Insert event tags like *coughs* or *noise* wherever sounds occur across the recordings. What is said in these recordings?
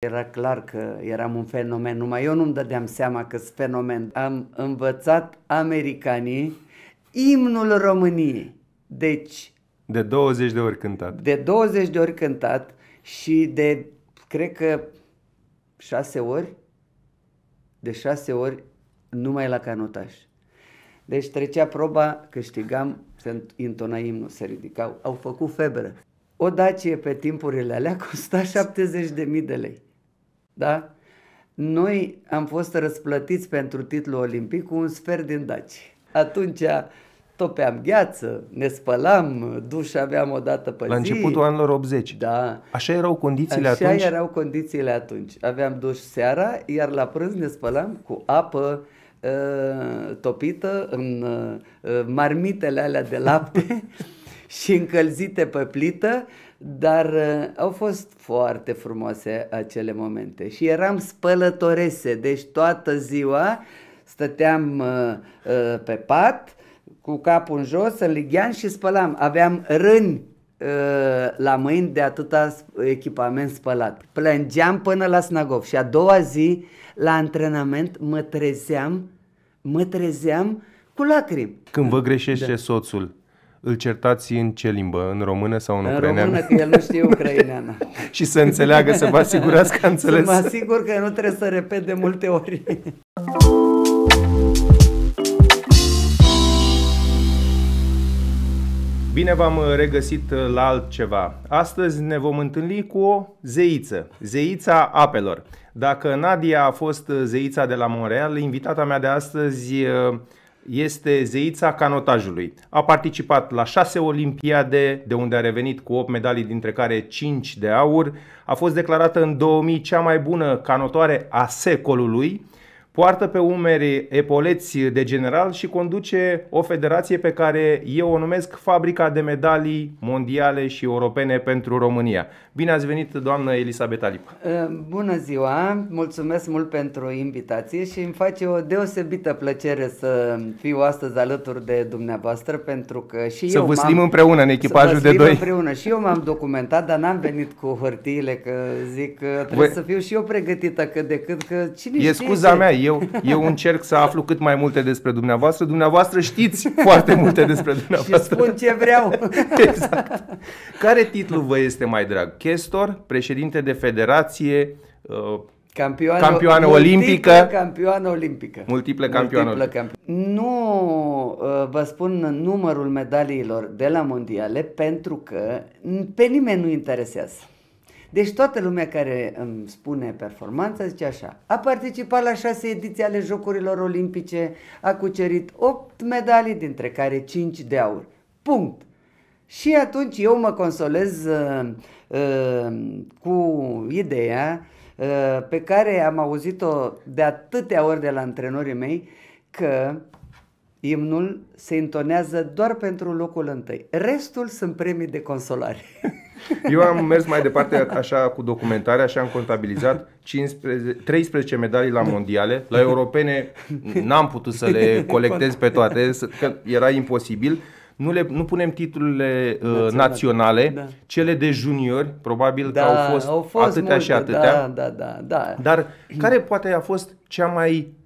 Era clar că eram un fenomen, numai eu nu-mi dădeam seama că sunt fenomen. Am învățat americanii imnul României. Deci... De 20 de ori cântat. De 20 de ori cântat și de, cred că, 6 ori, de 6 ori numai la canotaj. Deci trecea proba, câștigam, se intona imnul, se ridicau, au făcut febră. O dacie pe timpurile alea costa 70.000 de lei da? Noi am fost răsplătiți pentru titlul olimpic cu un sfert din daci. Atunci topeam gheață, ne spălam, duș aveam o dată pe La zi. La începutul anilor 80. Da. Așa erau condițiile Așa atunci? Așa erau condițiile atunci. Aveam duș seara, iar la prânz ne spălam cu apă uh, topită în uh, marmitele alea de lapte *laughs* și încălzite pe plită dar uh, au fost foarte frumoase acele momente și eram spălătorese, deci toată ziua stăteam uh, uh, pe pat cu capul în jos, în ligian și spălam. Aveam râni la mâini de atâta echipament spălat. Plângeam până la Snagov și a doua zi la antrenament mă trezeam, mă trezeam cu lacrimi. Când vă greșește da. soțul, îl certați în ce limbă? În română sau în, în ucraineană? În română, că el nu știe *laughs* ucraineană. și să înțeleagă, să vă asigurați că a înțeles. Să mă asigur că nu trebuie să repet de multe ori. Bine v-am regăsit la altceva. Astăzi ne vom întâlni cu o zeiță, zeița apelor. Dacă Nadia a fost zeița de la Montreal, invitata mea de astăzi este zeița canotajului. A participat la șase olimpiade, de unde a revenit cu 8 medalii, dintre care 5 de aur. A fost declarată în 2000 cea mai bună canotoare a secolului, poartă pe umeri epoleți de general și conduce o federație pe care eu o numesc Fabrica de Medalii Mondiale și Europene pentru România. Bine ați venit, doamnă Elisabeta Lip. Ă, bună ziua, mulțumesc mult pentru invitație și îmi face o deosebită plăcere să fiu astăzi alături de dumneavoastră pentru că și să eu vă slim împreună în echipajul de doi. împreună și eu m-am documentat, dar n-am venit cu hârtiile că zic că trebuie Voi... să fiu și eu pregătită cât de cât că cine E știe scuza ce... mea, eu, eu încerc să aflu cât mai multe despre dumneavoastră. Dumneavoastră știți foarte multe despre *laughs* dumneavoastră. Și spun ce vreau. *laughs* exact. Care titlu vă este mai drag? Chestor, președinte de federație, uh, Campioană, campioană olimpică. Campioană olimpică. Multiple campioană multiple Campi- nu uh, vă spun numărul medaliilor de la mondiale pentru că pe nimeni nu interesează. Deci toată lumea care îmi spune performanța zice așa, a participat la șase ediții ale Jocurilor Olimpice, a cucerit opt medalii, dintre care cinci de aur. Punct. Și atunci eu mă consolez uh, uh, cu ideea uh, pe care am auzit-o de atâtea ori de la antrenorii mei că imnul se intonează doar pentru locul întâi. Restul sunt premii de consolare. *laughs* Eu am mers mai departe așa cu documentarea și am contabilizat 15, 13 medalii la mondiale. La europene n-am putut să le *laughs* colectez pe toate, că era imposibil. Nu, le, nu punem titlurile uh, naționale, naționale da. cele de juniori, probabil da, că au fost, au fost atâtea multe, și atâtea. Da, da, da, da. Dar care poate a fost cea mai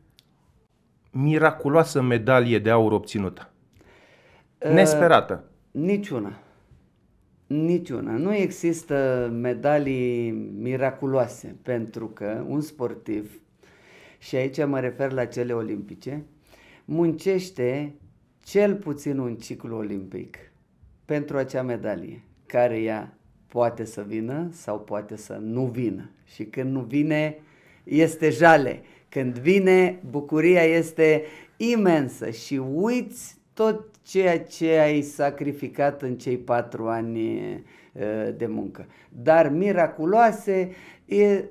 miraculoasă medalie de aur obținută? Nesperată. Uh, niciuna. Niciuna. Nu există medalii miraculoase pentru că un sportiv, și aici mă refer la cele olimpice, muncește cel puțin un ciclu olimpic pentru acea medalie, care ea poate să vină sau poate să nu vină. Și când nu vine, este jale. Când vine, bucuria este imensă și uiți tot ceea ce ai sacrificat în cei patru ani de muncă. Dar miraculoase e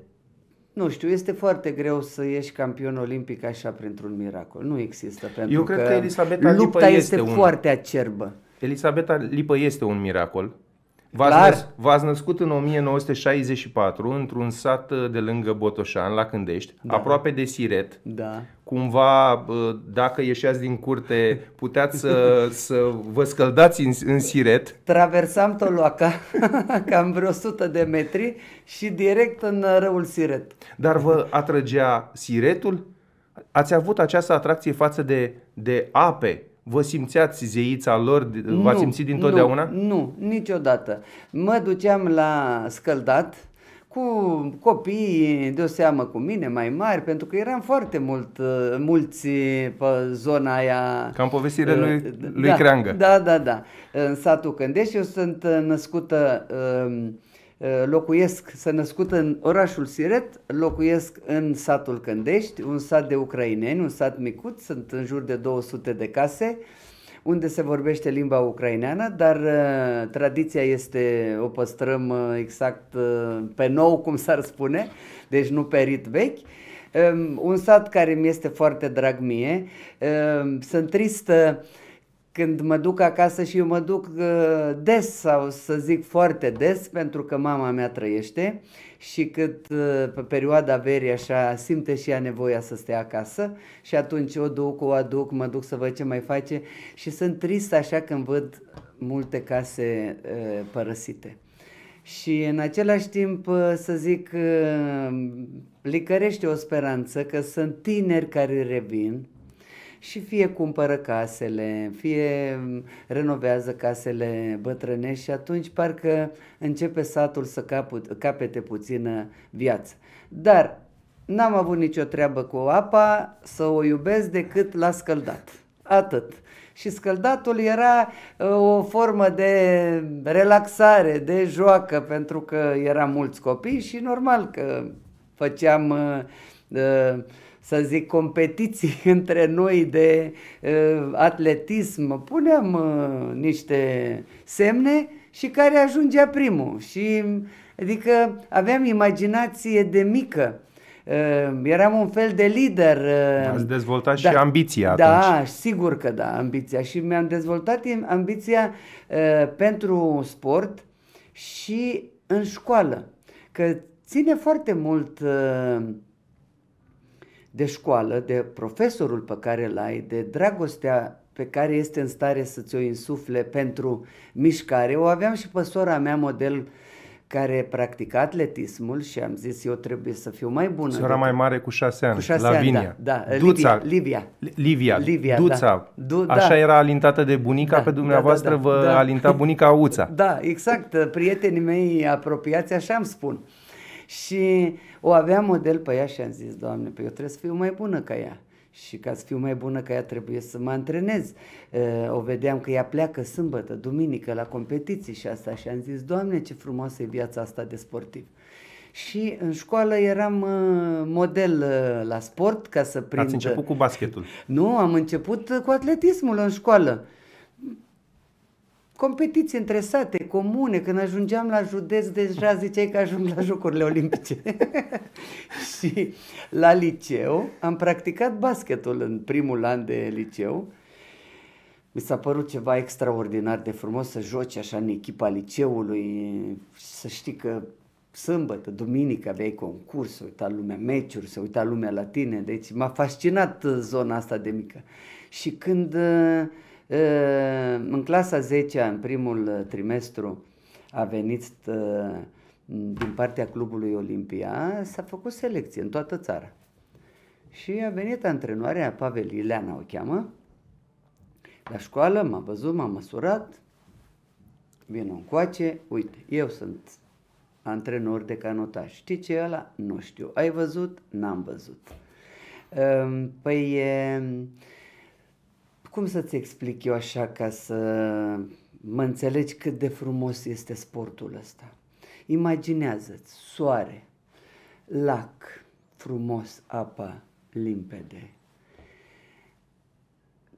nu știu, este foarte greu să ieși campion olimpic așa printr-un miracol. Nu există pentru Eu cred că, că Elisabeta lupta Lipă este, este un... foarte acerbă. Elisabeta Lipă este un miracol. V-ați, născut în 1964 într-un sat uh, de lângă Botoșan, la Cândești, da. aproape de Siret. Da. Cumva, uh, dacă ieșeați din curte, puteați să, *laughs* să vă scăldați în, în Siret. Traversam Toloaca, *laughs* cam vreo 100 de metri și direct în uh, râul Siret. Dar vă atrăgea Siretul? Ați avut această atracție față de, de ape, Vă simțeați zeița lor? V-ați simțit dintotdeauna? Nu, nu, niciodată. Mă duceam la scăldat cu copii, de o seamă cu mine, mai mari, pentru că eram foarte mult, mulți pe zona aia. Cam povestirea lui, eh, lui da, Creangă. Da, da, da. În satul Cândești, eu sunt eh, născută... Uh, Eh, locuiesc, s-a născut în orașul Siret, locuiesc în satul Cândești, un sat de ucraineni, un sat micut, sunt în jur de 200 de case, unde se vorbește limba ucraineană, dar eh, tradiția este, o păstrăm eh, exact pe nou, cum s-ar spune, deci nu pe rit vechi. un sat care mi este foarte drag mie. sunt tristă când mă duc acasă și eu mă duc uh, des sau să zic foarte des pentru că mama mea trăiește și cât uh, pe perioada verii așa simte și ea nevoia să stea acasă și atunci o duc, o aduc, mă duc să văd ce mai face și sunt trist așa când văd multe case uh, părăsite. Și în același timp, uh, să zic, uh, licărește o speranță că sunt tineri care revin, și fie cumpără casele, fie mm, renovează casele bătrânești și atunci parcă începe satul să capete puțină viață. Dar n-am avut nicio treabă cu apa să o iubesc decât la scăldat. Atât. Și scăldatul era ă, o formă de relaxare, de joacă, pentru că eram mulți copii și normal că făceam uh, să zic, competiții *laughs* între noi de uh, atletism. Puneam uh, niște semne și care ajungea primul. Și, adică aveam imaginație de mică. Uh, eram un fel de lider. Uh, Ați dezvoltat da, și ambiția da, atunci. Da, sigur că da, ambiția. Și mi-am dezvoltat ambiția uh, pentru sport și în școală. Că ține foarte mult uh, de școală, de profesorul pe care îl ai, de dragostea pe care este în stare să ți-o insufle pentru mișcare. O aveam și pe sora mea model care practica atletismul și am zis eu trebuie să fiu mai bună. Sora mai mare cu șase ani, cu șase Vinia. Ani, da, da, Duța, Livia. Livia. Livia Duța. Da. Du, da. Așa era alintată de bunica, da, pe da, dumneavoastră da, da, da, vă da. alinta bunica Uța. *laughs* Da, exact. Prietenii mei apropiați așa îmi spun. Uh, și o aveam model pe ea și am zis, Doamne, pe păi eu trebuie să fiu mai bună ca ea. Și ca să fiu mai bună ca ea trebuie să mă antrenez. Eh, o vedeam că ea pleacă sâmbătă, duminică la competiții și asta și am zis, Doamne, ce frumoasă e viața asta de sportiv. Și în școală eram eh, model eh, la sport ca să prind... Ați început cu basketul. Nu, am început cu atletismul în școală competiții între sate, comune, când ajungeam la județ, deja ziceai că ajung la Jocurile Olimpice. *laughs* și la liceu am practicat basketul în primul an de liceu. Mi s-a părut ceva extraordinar de frumos să joci așa în echipa liceului, să știi că sâmbătă, duminică aveai concurs, se uita lumea meciuri, se uita lumea la tine, deci m-a fascinat zona asta de mică. Și când uh, în clasa 10 în primul uh, trimestru, a venit uh, din partea Clubului Olimpia, s-a făcut selecție în toată țara. Și a venit antrenoarea Pavel Ileana, o cheamă, la școală, m-a văzut, m-a măsurat, un coace, uite, eu sunt antrenor de canotaj. Știi ce e ăla? Nu știu. Ai văzut? N-am văzut. Ehm, păi cum să-ți explic eu așa ca să mă înțelegi cât de frumos este sportul ăsta? Imaginează-ți soare, lac, frumos, apa limpede,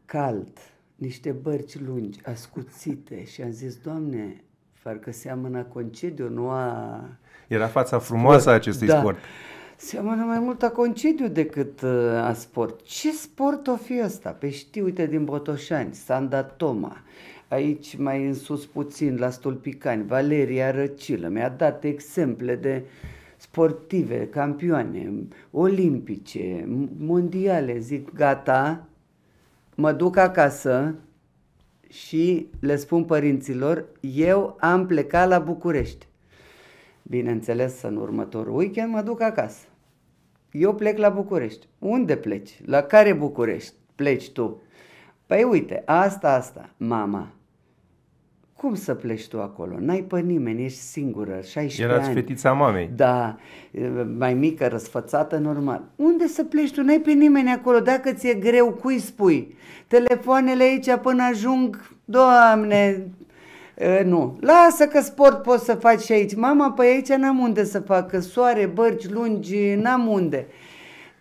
cald, niște bărci lungi, ascuțite și am zis, Doamne, parcă seamănă concediu, nu a... Era fața frumoasă a acestui da. sport. Seamănă mai mult a concediu decât uh, a sport. Ce sport o fi ăsta? Pe păi știu, uite, din Botoșani, Sanda Toma, aici mai în sus puțin, la Stulpicani, Valeria Răcilă. Mi-a dat exemple de sportive, campioane, olimpice, mondiale. Zic, gata, mă duc acasă și le spun părinților, eu am plecat la București. Bineînțeles, în următorul weekend mă duc acasă eu plec la București. Unde pleci? La care București pleci tu? Păi uite, asta, asta, mama. Cum să pleci tu acolo? N-ai pe nimeni, ești singură, 16 Erați ani. fetița mamei. Da, mai mică, răsfățată, normal. Unde să pleci tu? N-ai pe nimeni acolo. Dacă ți-e greu, cui spui? Telefoanele aici până ajung, doamne, nu. Lasă că sport poți să faci și aici. Mama, pe păi aici n-am unde să facă. Soare, bărci lungi, n-am unde.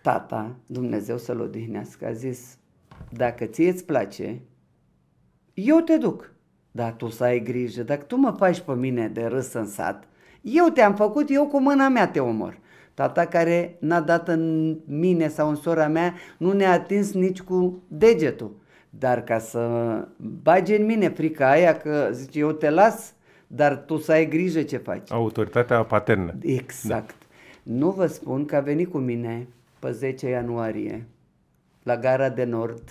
Tata, Dumnezeu să-l odihnească, a zis, dacă ție îți place, eu te duc. Dar tu să ai grijă, dacă tu mă faci pe mine de râs în sat, eu te-am făcut, eu cu mâna mea te omor. Tata care n-a dat în mine sau în sora mea, nu ne-a atins nici cu degetul. Dar ca să bage în mine frica aia că zice eu te las, dar tu să ai grijă ce faci. Autoritatea paternă. Exact. Da. Nu vă spun că a venit cu mine pe 10 ianuarie la gara de nord,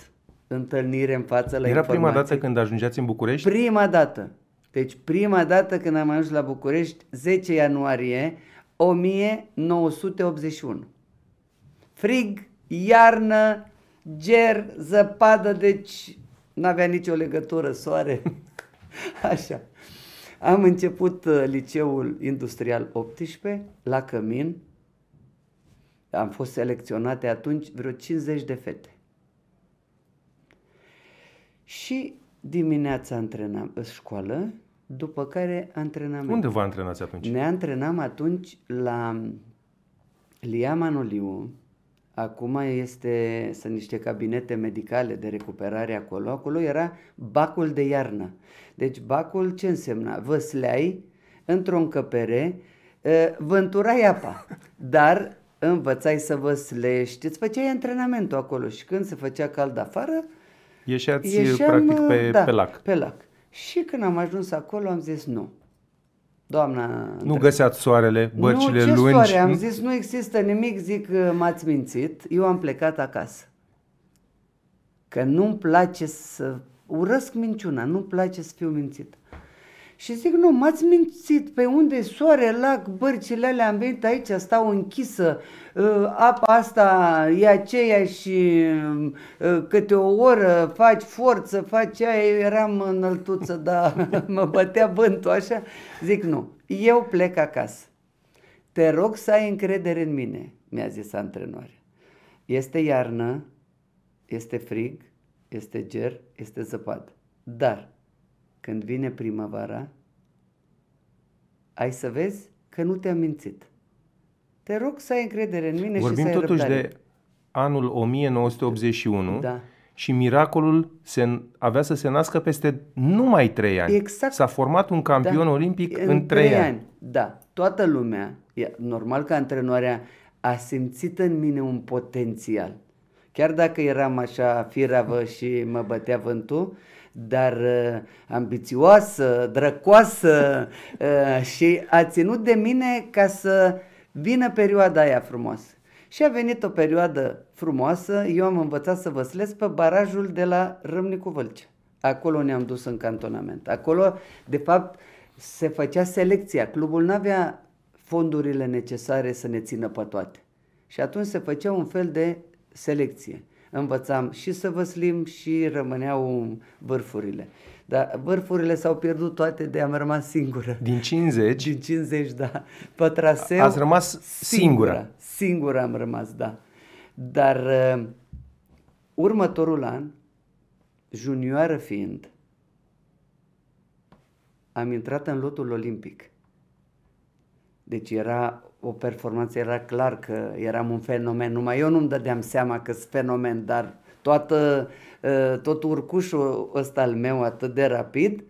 întâlnire în față la Era informații. prima dată când ajungeați în București? Prima dată. Deci prima dată când am ajuns la București, 10 ianuarie 1981. Frig, iarnă, ger, zăpadă, deci n-avea nicio legătură, soare. *laughs* Așa. Am început uh, liceul industrial 18 la Cămin. Am fost selecționate atunci vreo 50 de fete. Și dimineața antrenam școală, după care antrenam. Unde vă antrenați atunci? Ne antrenam atunci la Manoliu. Acum este, sunt niște cabinete medicale de recuperare acolo. Acolo era bacul de iarnă. Deci bacul ce însemna? Văsleai într-o încăpere, ă, vânturai apa, dar învățai să văslești, îți făceai antrenamentul acolo și când se făcea cald afară, Ieșeați ieșeam, practic pe, da, pe lac. pe lac. Și când am ajuns acolo am zis nu, Doamna... Nu găseați soarele, băcile nu, ce lungi? Soare? Am zis, nu există nimic, zic, uh, m-ați mințit. Eu am plecat acasă. Că nu-mi place să... Urăsc minciuna, nu-mi place să fiu mințit. Și zic, nu, m-ați mințit, pe unde soare, lac, bărcile alea, am venit aici, stau închisă, ă, apa asta e aceea și ă, câte o oră faci forță, faci aia, eu eram înăltuță, dar *laughs* mă bătea vântul așa. Zic, nu, eu plec acasă. Te rog să ai încredere în mine, mi-a zis antrenoarea. Este iarnă, este frig, este ger, este zăpadă. Dar când vine primăvara, ai să vezi că nu te-am mințit. Te rog să ai încredere în mine Vorbim și să totuși răbdare. de anul 1981 da. și miracolul se, avea să se nască peste numai trei ani. Exact. S-a format un campion da. olimpic în, în trei ani. ani. Da, toată lumea, e normal că antrenoarea a simțit în mine un potențial. Chiar dacă eram așa firavă și mă bătea vântul, dar uh, ambițioasă, drăcoasă uh, și a ținut de mine ca să vină perioada aia frumoasă. Și a venit o perioadă frumoasă, eu am învățat să văslesc pe barajul de la Râmnicu Vâlcea. Acolo ne-am dus în cantonament. Acolo, de fapt, se făcea selecția. Clubul nu avea fondurile necesare să ne țină pe toate. Și atunci se făcea un fel de selecție învățam și să văslim și rămâneau vârfurile. Dar vârfurile s-au pierdut toate de am rămas singură. Din 50? Din 50, da. Pe traseu... Ați rămas singură. Singură, singură am rămas, da. Dar uh, următorul an, junioară fiind, am intrat în lotul olimpic. Deci era o performanță, era clar că eram un fenomen, numai eu nu-mi dădeam seama că sunt fenomen, dar toată, ă, tot urcușul ăsta al meu atât de rapid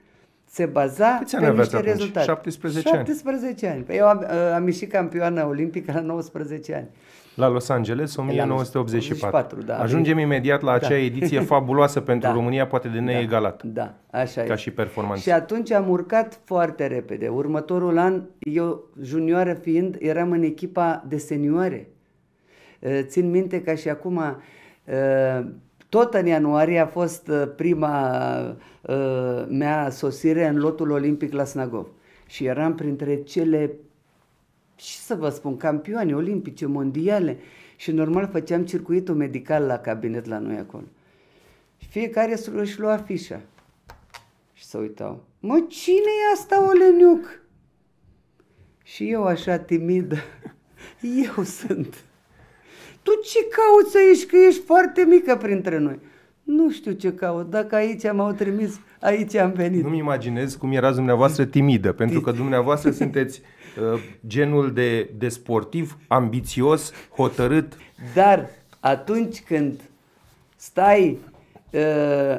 se baza Câți pe niște atunci? rezultate. 17 ani. 17 ani. Păi eu am, ă, am ieșit campioană olimpică la 19 ani la Los Angeles, 1984. 84, da. Ajungem imediat la acea da. ediție fabuloasă *laughs* pentru da. România, poate de da. neegalat. Da, da. așa Ca e. și performanță. Și atunci am urcat foarte repede. Următorul an, eu, junioară fiind, eram în echipa de senioare. Eh, țin minte ca și acum, eh, tot în ianuarie a fost eh, prima mea sosire în lotul olimpic la Snagov. Și eram printre cele și să vă spun, campioane olimpice, mondiale și normal făceam circuitul medical la cabinet la noi acolo. Și fiecare își lua fișa și se uitau. Mă, cine e asta, Oleniuc? Și eu așa timidă, *laughs* eu sunt. Tu ce cauți aici, că ești foarte mică printre noi? Nu știu ce caut, dacă aici m-au trimis, aici am venit. Nu-mi imaginez cum erați dumneavoastră timidă, pentru că dumneavoastră sunteți Uh, genul de, de sportiv ambițios, hotărât. Dar atunci când stai uh,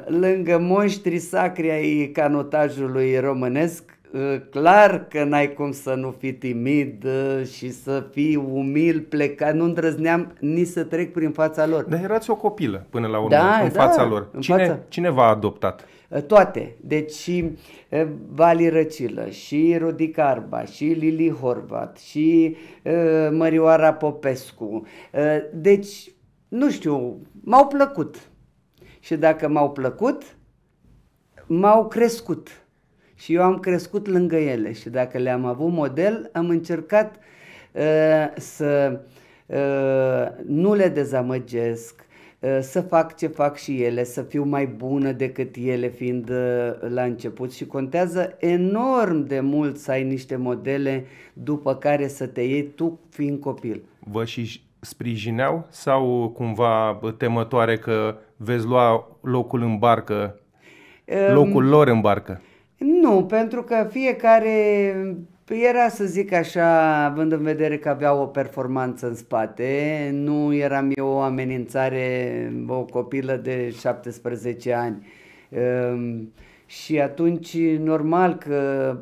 lângă monștrii sacri ai canotajului românesc, uh, clar că n-ai cum să nu fii timid și să fii umil, plecat, nu îndrăzneam nici să trec prin fața lor. Dar erați o copilă până la urmă, da, în da, fața lor. Cine, în fața... cine v-a adoptat? Eh, toate. Deci și eh, Vali Răcilă, și Rudi Carba, și Lili Horvat, și eh, Mărioara Popescu. Deci, nu știu, m-au plăcut. Și dacă m-au plăcut, m-au crescut. Și eu am crescut lângă ele. Și dacă le-am avut model, am încercat uh, să uh, nu le dezamăgesc, Eh, să fac ce fac și ele, să fiu mai bună decât ele fiind eh, la început și contează enorm de mult să ai niște modele după care să te iei tu fiind copil. Vă și sprijineau sau cumva temătoare că veți lua locul în barcă, locul um, lor în barcă? Nu, pentru că fiecare Păi era să zic așa, având în vedere că avea o performanță în spate, nu eram eu o amenințare, o copilă de 17 ani. Ehm, și atunci, normal că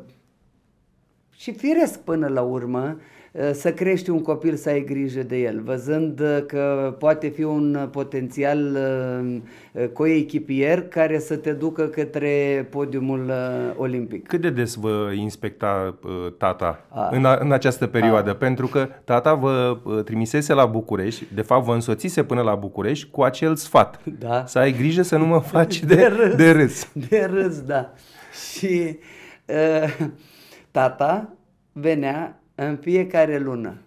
și firesc până la urmă, Eh, să crești un copil să ai grijă de el, văzând eh, că poate fi un potențial eh, coechipier care să te ducă către podiumul olimpic. Cât de des vă inspecta tata A. În, a, în această perioadă? A. Pentru că tata vă trimisese la București, de fapt vă însoțise până la București cu acel sfat. Da. Să ai grijă să nu mă *laughs* faci de, de, râs, de râs. De râs, da. Și uh, tata venea în fiecare lună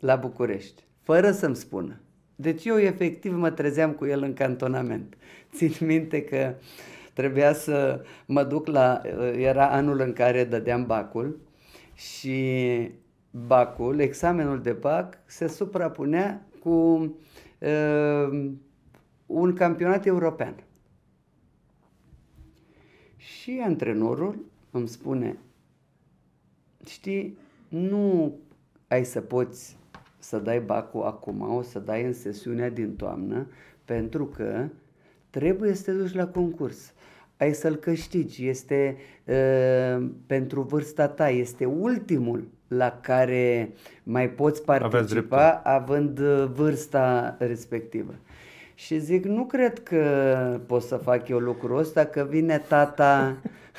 la București, fără să-mi spună. Deci eu efectiv mă trezeam cu el în cantonament. *laughs* Țin minte că trebuia să mă duc la... Era anul în care dădeam bacul și bacul, examenul de bac, se suprapunea cu uh, un campionat european. Și antrenorul îmi spune, știi, nu ai să poți să dai bacul acum, o să dai în sesiunea din toamnă, pentru că trebuie să te duci la concurs. Ai să-l câștigi, este uh, pentru vârsta ta, este ultimul la care mai poți participa având vârsta respectivă. Și zic, nu cred că pot să fac eu lucrul ăsta, că vine tata,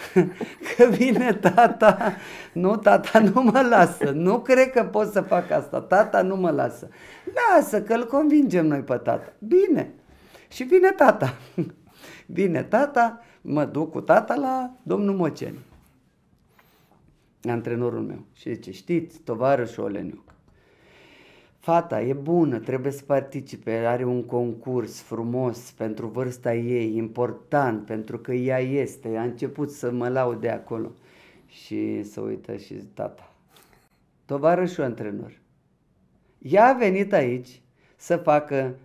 *laughs* că vine tata, nu, tata nu mă lasă, nu cred că pot să fac asta, tata nu mă lasă. Lasă că îl convingem noi pe tata. Bine. Și vine tata. *laughs* Vine tata, mă duc cu tata la domnul Moceni, antrenorul meu. Și zice, știți, tovarășul Oleniuc, Fata e bună, trebuie să participe, are un concurs frumos pentru vârsta ei, important, pentru că ea este, a început să mă laude acolo. Și să uită și tata. Tovarășul antrenor, ea a venit aici să facă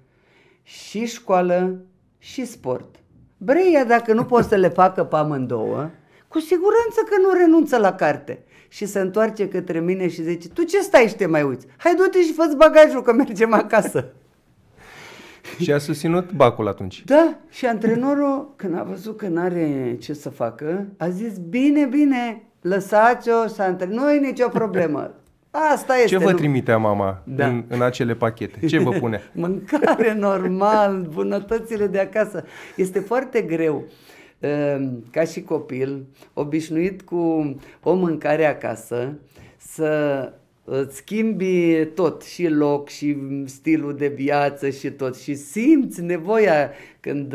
și școală și sport. Breia, dacă nu poți să le facă pe amândouă, cu siguranță că nu renunță la carte și se întoarce către mine și zice, tu ce stai și te mai uiți? Hai du-te și fă bagajul că mergem acasă. *laughs* Și a susținut bacul atunci. Da, și antrenorul, când a văzut că nu are ce să facă, a zis, bine, bine, lăsați-o să antre... Nu e nicio problemă. Asta este. Ce vă nu... trimitea mama da. în, în acele pachete? Ce vă pune? *laughs* Mâncare normal, bunătățile de acasă. Este foarte greu. Uh, Ehm, ca și copil, obișnuit cu o mâncare acasă, să îți ă, schimbi tot, și loc, și stilul de viață, și tot, și simți nevoia când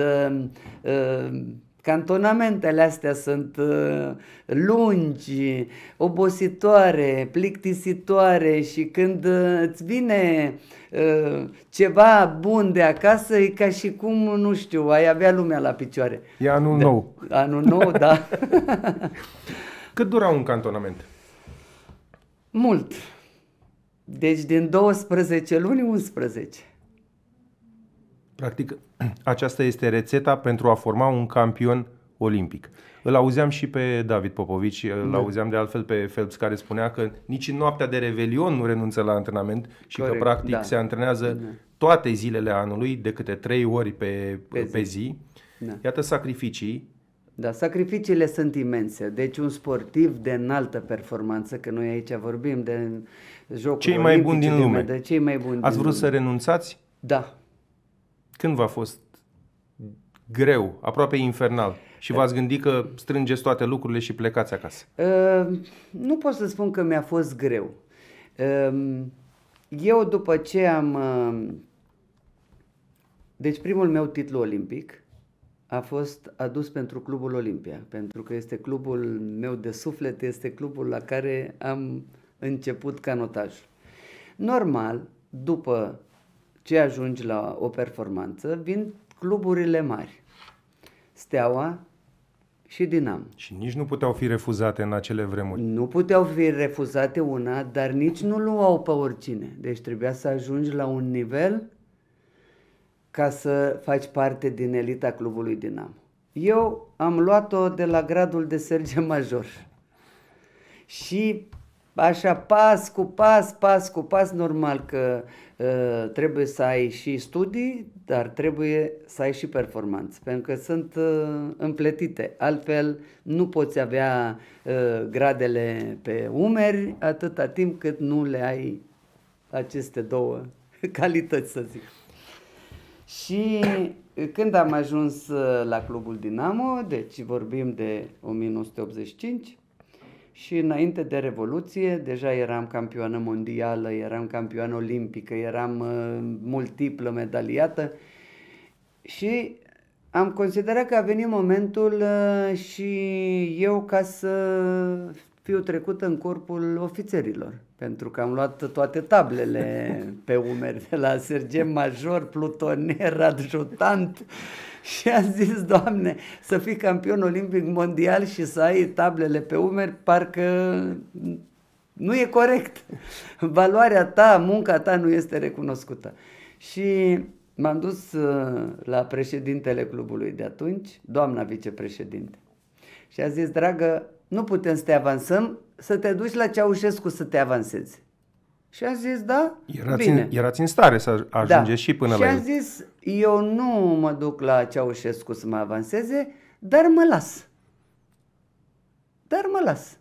uh, Cantonamentele astea sunt uh, lungi, obositoare, plictisitoare și când uh, îți vine uh, ceva bun de acasă, e ca și cum, nu știu, ai avea lumea la picioare. E anul nou. nou. Anul nou, da. *laughs* Cât dura un cantonament? Mult. Deci din 12 luni, 11. Practic, *clears throat* aceasta este rețeta pentru a forma un campion olimpic. Îl auzeam și pe David Popovici, îl da. auzeam de altfel pe Phelps care spunea că nici în noaptea de Revelion nu renunță la antrenament și Corect, că practic da. se antrenează da. toate zilele anului, de câte trei ori pe, pe zi. Pe zi. Da. Iată sacrificii. Da, sacrificiile sunt imense. Deci un sportiv de înaltă performanță, că noi aici vorbim de jocuri cei mai buni din lume. De cei mai buni Ați vrut lume. să renunțați? Da, când v-a fost greu, aproape infernal? Și v-ați gândit că strângeți toate lucrurile și plecați acasă? Uh, nu pot să spun că mi-a fost greu. Uh, eu după ce am... Uh, deci primul meu titlu olimpic a fost adus pentru Clubul Olimpia, pentru că este clubul meu de suflet, este clubul la care am început canotajul. Normal, după ce ajungi la o performanță, vin cluburile mari. Steaua și Dinam. Și nici nu puteau fi refuzate în acele vremuri. Nu puteau fi refuzate una, dar nici nu luau pe oricine. Deci trebuia să ajungi la un nivel ca să faci parte din elita clubului Dinam. Eu am luat-o de la gradul de serge major. Și așa pas cu pas, pas cu pas, normal că uh, trebuie să ai și studii, dar trebuie să ai și performanță, pentru că sunt uh, împletite. Altfel nu poți avea uh, gradele pe umeri atâta timp cât nu le ai aceste două *laughs* calități, să zic. Și când am ajuns la clubul Dinamo, deci vorbim de 1985, și înainte de Revoluție deja eram campioană mondială, eram campioană olimpică, eram uh, multiplă medaliată și am considerat că a venit momentul uh, și eu ca să fiu trecut în corpul ofițerilor, pentru că am luat toate tablele *laughs* pe umeri, de la sergent major, plutonier, adjutant, *laughs* și a zis, Doamne, să fii campion olimpic mondial și să ai tablele pe umeri, parcă nu e corect. *laughs* Valoarea ta, munca ta nu este recunoscută. Și m-am dus uh, la președintele clubului de atunci, doamna vicepreședinte. Și a zis, dragă, nu putem să te avansăm, să te duci la Ceaușescu să te avansezi. Și a zis, da, erați bine. În, erați în stare să da. ajungeți da. și până și la Și a zis, eu nu mă duc la Ceaușescu să mă avanseze, dar mă las. Dar mă las.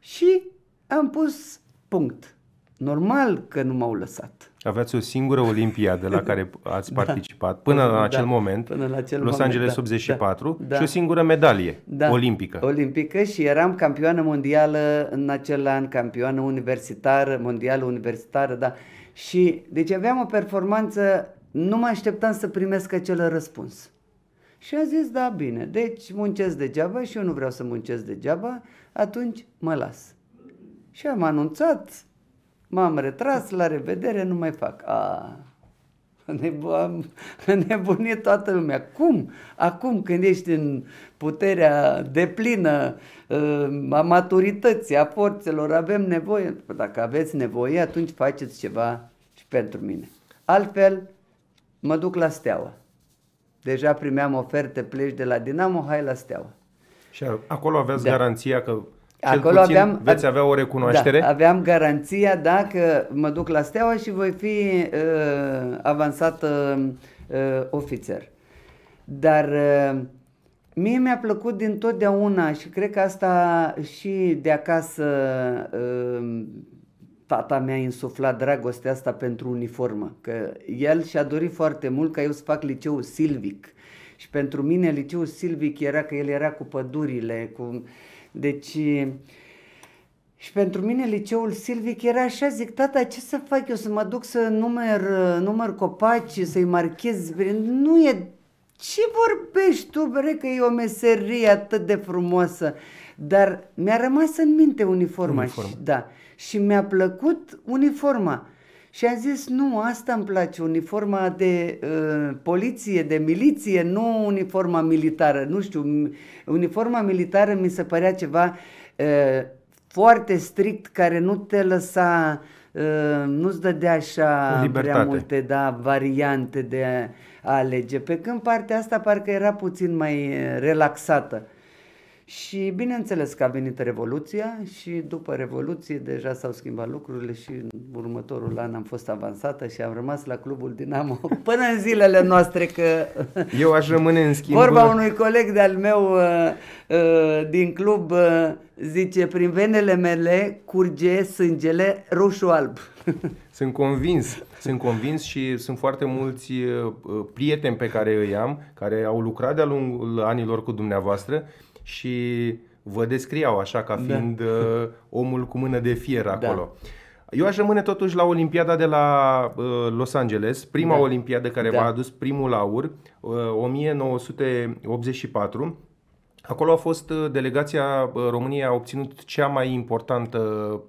Și am pus punct. Normal că nu m-au lăsat. Aveați o singură olimpiadă la care *laughs* da. ați da. participat până da, la acel da, moment, până la acel Los moment, Angeles da, 84, da, da, și o singură medalie da, olimpică. Olimpică și eram campioană mondială în acel an, campioană universitară, mondială universitară, da. Și deci aveam o performanță, nu mă așteptam să primesc acel răspuns. Și a zis, da, bine, deci muncesc degeaba și eu nu vreau să muncesc degeaba, atunci mă las. Și am anunțat M-am retras, la revedere, nu mai fac. A, am nebunit toată lumea. Cum? Acum când ești în puterea deplină uh, a maturității, a forțelor, avem nevoie. Dacă aveți nevoie, atunci faceți ceva și pentru mine. Altfel, mă duc la steaua. Deja primeam oferte, pleci de la Dinamo, hai la steaua. Și acolo aveți da. garanția că Acolo puțin aveam, veți avea o recunoaștere? Da, aveam garanția dacă mă duc la Steaua și voi fi uh, avansat uh, uh ofițer. Dar uh, mie mi-a plăcut din totdeauna și cred că asta și de acasă uh, tata mi-a insuflat dragostea asta pentru uniformă, că el și-a dorit foarte mult ca eu să fac liceul silvic. Și pentru mine liceul silvic era că el era cu pădurile, cu uh, deci, și pentru mine liceul Silvic era așa, zic, tata, ce să fac eu, să mă duc să număr, număr copaci, să-i marchez? Nu e ce vorbești tu, bre, că e o meserie atât de frumoasă? Dar mi-a rămas în minte uniforma. uniforma. Și, da. Și mi-a plăcut uniforma. Și a zis, nu, asta îmi place, uniforma de uh, poliție, de miliție, nu uniforma militară. Nu știu, uniforma militară mi se părea ceva uh, foarte strict, care nu te lăsa, uh, nu-ți dădea așa Libertate. prea multe da, variante de a alege. Pe când partea asta parcă era puțin mai relaxată. Și bineînțeles că a venit Revoluția și după Revoluție deja s-au schimbat lucrurile și în următorul an am fost avansată și am rămas la clubul Dinamo *laughs* până în zilele noastre că... *laughs* Eu aș rămâne în schimb... Vorba unui coleg de-al meu uh, uh, din club uh, zice, prin venele mele curge sângele roșu-alb. *laughs* Sunt convins, sunt convins și sunt foarte mulți prieteni pe care îi am, care au lucrat de-a lungul anilor cu dumneavoastră și vă descriau așa ca da. fiind da. omul cu mână de fier da. acolo. Da. Eu aș rămâne totuși la Olimpiada de la uh, Los Angeles, prima da. Olimpiadă care da. v-a adus primul aur, uh, 1984. Acolo a fost uh, delegația uh, României a obținut cea mai importantă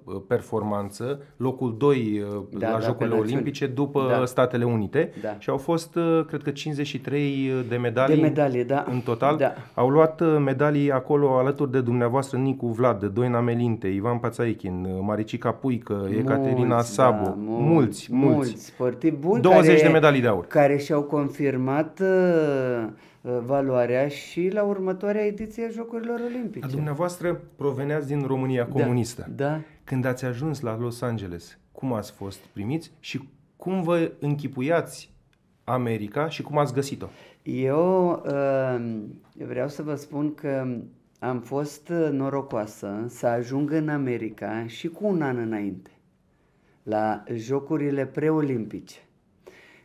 uh, performanță, locul 2 da, la da, Jocurile Olimpice după da. Statele Unite da. și au fost, cred că, 53 de medalii, de medalii da. în total. Da. Au luat medalii acolo alături de dumneavoastră Nicu Vlad, Doina Melinte, Ivan Pațaichin, Maricica Puică, Ecaterina da, mulți, da, mulți, mulți, mulți sportivi buni 20 care, de medalii de aur. Care și-au confirmat uh, Uh, valoarea și la următoarea ediție a Jocurilor Olimpice. A dumneavoastră proveneați din România da, comunistă. Da, da. Când ați ajuns la Los Angeles, cum ați fost primiți și cum vă închipuiați America și cum ați găsit-o? Eu uh, vreau să vă spun că am fost norocoasă să ajung în America și cu un an înainte la Jocurile Preolimpice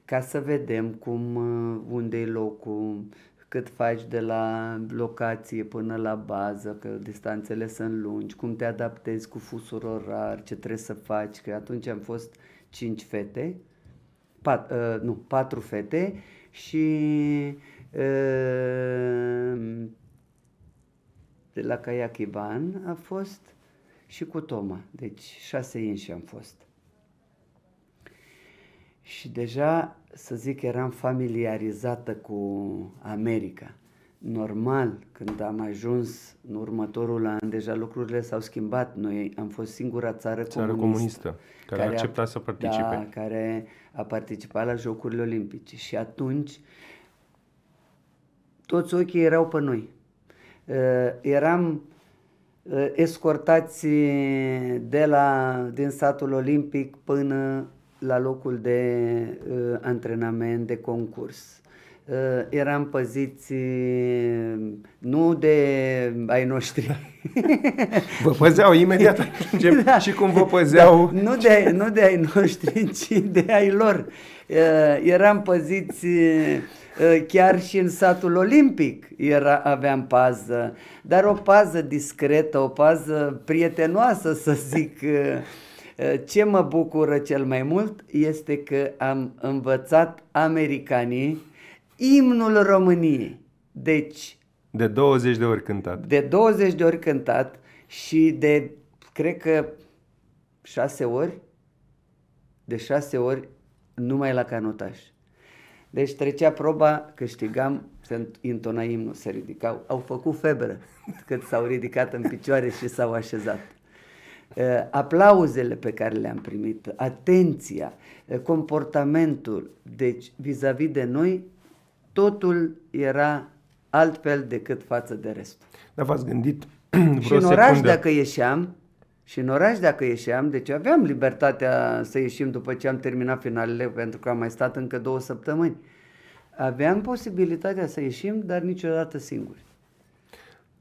ca să vedem cum, uh, unde e locul, cât faci de la locație până la bază, că distanțele sunt lungi, cum te adaptezi cu fusul orar, ce trebuie să faci, că atunci am fost cinci fete, pat, uh, nu, patru fete și uh, de la Kayakiban a fost și cu Toma, deci șase inși am fost. Și deja să zic, eram familiarizată cu America. Normal, când am ajuns în următorul an, deja lucrurile s-au schimbat. Noi am fost singura țară, țară comunistă, comunistă care, care accepta a, să participe. Da, care a participat la Jocurile Olimpice. Și atunci, toți ochii erau pe noi. Uh, eram uh, escortați de la, din satul olimpic până la locul de uh, antrenament, de concurs. Uh, eram păziți uh, nu de ai noștri. vă păzeau imediat *laughs* da, și cum vă păzeau. Da, nu, de, nu de ai noștri, *laughs* ci de ai lor. Uh, eram păziți uh, chiar și în satul olimpic era, aveam pază, dar o pază discretă, o pază prietenoasă, să zic. Uh, Eh, ce mă bucură cel mai mult este că am învățat americanii imnul României. Deci... De 20 de ori cântat. De 20 de ori cântat și de, cred că, șase ori, de șase ori numai la canotaj. Deci trecea proba, câștigam, se intona imnul, se ridicau, au făcut febră cât s-au ridicat în picioare și s-au așezat. Eh, aplauzele pe care le-am primit, atenția, eh, comportamentul, deci vis-a-vis -vis de noi, totul era altfel decât față de restul. Dar v-ați gândit *clears throat* vreo Și în oraș secundă. dacă ieșeam, și în oraș dacă ieșeam, deci aveam libertatea să ieșim după ce am terminat finalele, pentru că am mai stat încă două săptămâni. Aveam posibilitatea să ieșim, dar niciodată singuri.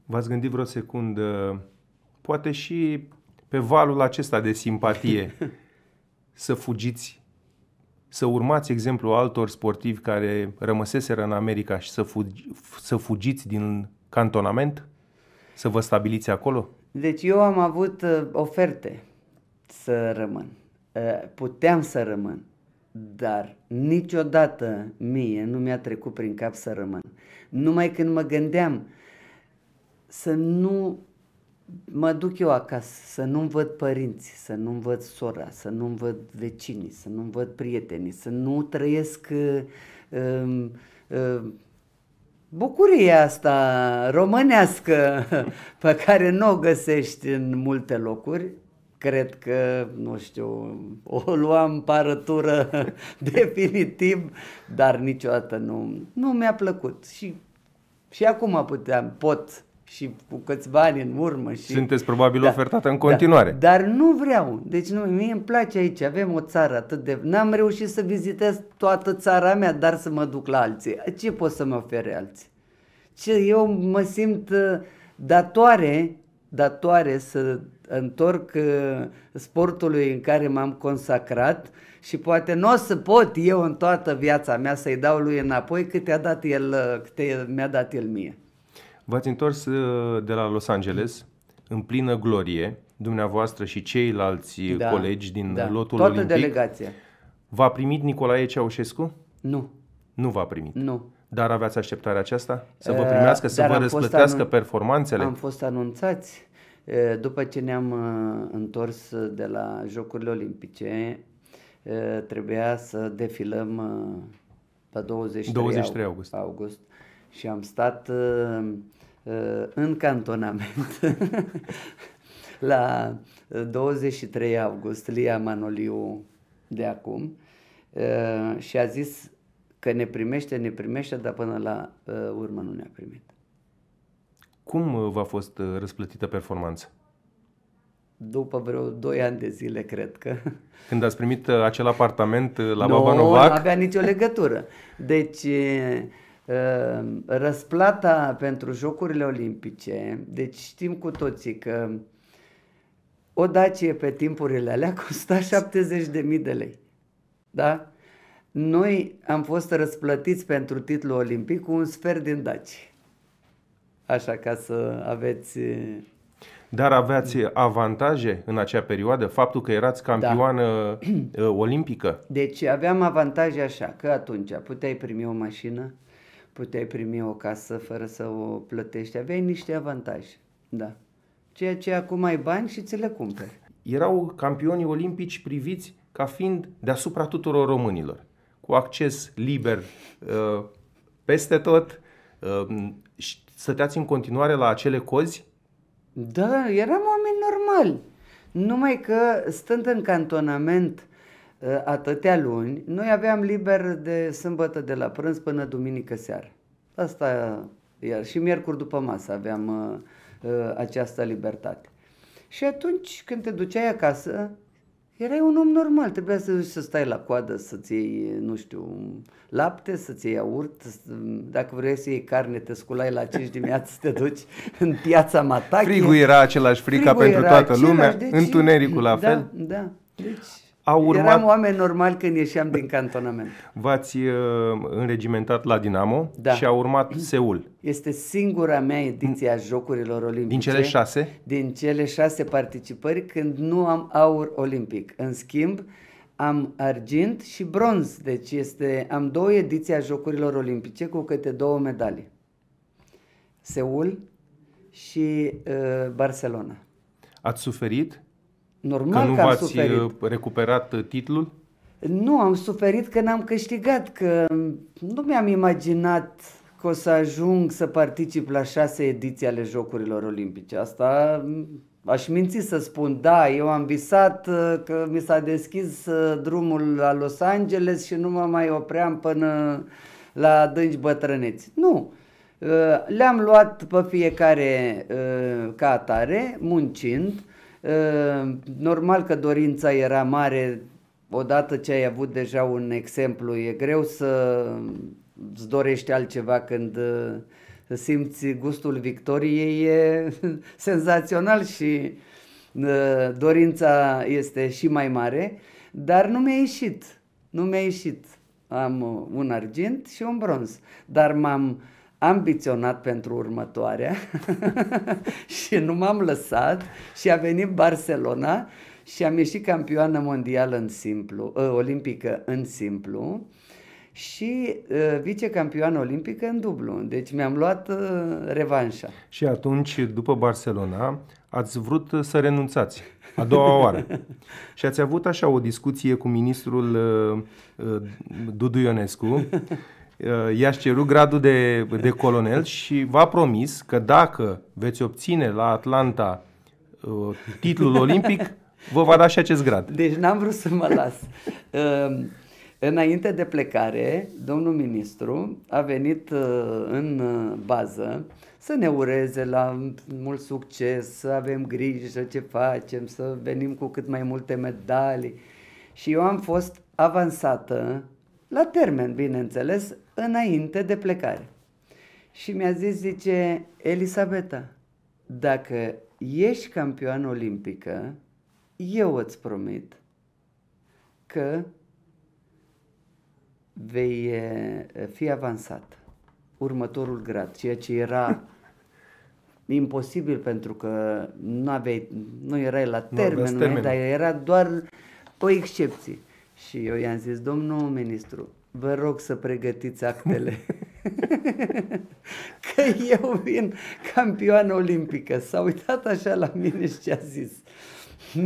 V-ați gândit vreo secundă, poate și pe valul acesta de simpatie *laughs* să fugiți, să urmați exemplu altor sportivi care rămăseseră în America și să, fugi, să fugiți din cantonament? Să vă stabiliți acolo? Deci eu am avut uh, oferte să rămân. Uh, puteam să rămân, dar niciodată mie nu mi-a trecut prin cap să rămân. Numai când mă gândeam să nu mă duc eu acasă, să nu-mi văd părinții, să nu-mi văd sora, să nu-mi văd vecinii, să nu-mi văd prietenii, să nu trăiesc uh, uh, uh, bucuria asta românească *laughs* pe care nu o găsești în multe locuri, cred că, nu știu, o luam parătură *laughs* definitiv, dar niciodată nu, nu mi-a plăcut. Și, și acum puteam, pot și cu câți bani în urmă. Și... Sunteți probabil da, ofertată în continuare. Da, dar nu vreau. Deci nu, mie îmi place aici. Avem o țară atât de... N-am reușit să vizitez toată țara mea, dar să mă duc la alții. Ce pot să-mi ofere alții? Ce, eu mă simt uh, datoare, datoare să întorc uh, sportului în care m-am consacrat și poate nu o să pot eu în toată viața mea să-i dau lui înapoi câte, a dat el, uh, câte mi-a dat el mie. V-ați întors uh, de la Los Angeles în plină glorie, dumneavoastră și ceilalți uh, da, colegi din da. lotul Toată olimpic. delegația. V-a primit Nicolae Ceaușescu? Nu. Nu v-a primit? Nu. Dar aveați așteptarea aceasta? Să vă uh, primească, uh, să vă răsplătească anun- performanțele? Am fost anunțați. După ce ne-am întors de la Jocurile Olimpice, trebuia să defilăm pe 23, 23 august. august și am stat Uh, în cantonament. *laughs* la 23 uh, august, Lia Manoliu de acum, uh, și a zis că ne primește, ne primește, dar până la urmă nu ne-a primit. Cum v-a fost răsplătită performanța? După vreo 2 ani de zile, cred că. *laughs* Când ați primit acel apartament la no, Baba Novac? Nu avea nicio legătură. Deci, Ehm, răsplata pentru Jocurile Olimpice, deci știm cu toții că o Dacie pe timpurile alea *laughs* costa 70.000 de lei. Da? Noi am fost răsplătiți pentru titlul olimpic cu un sfert din Daci. Așa ca să aveți... Dar aveați avantaje în acea perioadă? Faptul că erați campioană da. olimpică? Deci aveam avantaje așa, că atunci puteai primi o mașină, puteai primi o casă fără să o plătești. Aveai niște avantaje, da. Ceea ce acum ai bani și ți le cumperi. Erau campioni olimpici priviți ca fiind deasupra tuturor românilor, cu acces liber ă, peste tot. Ă, stăteați în continuare la acele cozi? Da, eram oameni normali. Numai că stând în cantonament Ă, atâtea luni, noi aveam liber de sâmbătă de la prânz până duminică seară. Asta iar și miercuri după masă aveam uh, această libertate. Și atunci când te duceai acasă, erai un om normal, trebuia să duci să stai la coadă, să-ți iei, nu știu, lapte, să-ți iei iaurt, dacă vrei să iei carne, te sculai la 5 dimineața să te duci în piața Matache. Frigul era același, frica Frigul pentru toată lumea, deci, întunericul la da, fel. Da, da. Deci, a urmat... Eram oameni normali când ieșeam din cantonament. V-ați uh, înregimentat la Dinamo da. și a urmat Seul. Este singura mea ediție a Jocurilor Olimpice. Din cele șase? Din cele șase participări când nu am aur olimpic. În schimb, am argint și bronz. Deci este, am două ediții a Jocurilor Olimpice cu câte două medalii. Seul și uh, Barcelona. Ați suferit Normal că, nu că v-ați uh, recuperat uh, titlul? Nu, am suferit că n-am câștigat, că nu mi-am imaginat că o să ajung să particip la șase ediții ale Jocurilor Olimpice. Asta mm, aș minți să spun, da, eu am visat uh, că mi s-a deschis drumul la Los Angeles și nu mă mai opream până la adânci bătrâneți. Nu, le-am luat pe fiecare ca atare, muncind, Ehm, normal că dorința era mare odată ce ai avut deja un exemplu. E greu să îți dorești altceva când eh, simți gustul victoriei. E *laughs* senzațional și eh, dorința este și mai mare, dar nu mi-a ieșit. Nu mi-a ieșit. Am un argint și un bronz, dar m-am uh, ambiționat pentru următoarea *laughs* și nu m-am lăsat și a venit Barcelona și am ieșit campioană mondială în simplu, uh, olimpică în simplu și uh, vicecampioană olimpică în dublu. Deci mi-am luat uh, revanșa. Și atunci, după Barcelona, ați vrut să renunțați a doua oară. *laughs* și ați avut așa o discuție cu ministrul uh, uh, Dudu Ionescu Uh, i-aș cerut gradul de, de colonel și v-a promis că dacă veți obține la Atlanta uh, titlul olimpic, *laughs* vă va da și acest grad. Deci n-am vrut să mă las. Uh, înainte de plecare, domnul ministru a venit în bază să ne ureze la mult succes, să avem grijă să ce facem, să venim cu cât mai multe medalii. Și eu am fost avansată la termen, bineînțeles, înainte de plecare. Și mi-a zis, zice, Elisabeta, dacă ești campioană olimpică, eu îți promit că vei fi avansat următorul grad, ceea ce era *laughs* imposibil pentru că nu, aveai, nu erai la termen, dar era doar o excepție. Și eu i-am zis, domnul ministru, Vă rog să pregătiți actele. *laughs* că eu vin campioană olimpică. S-a uitat așa la mine și ce a zis.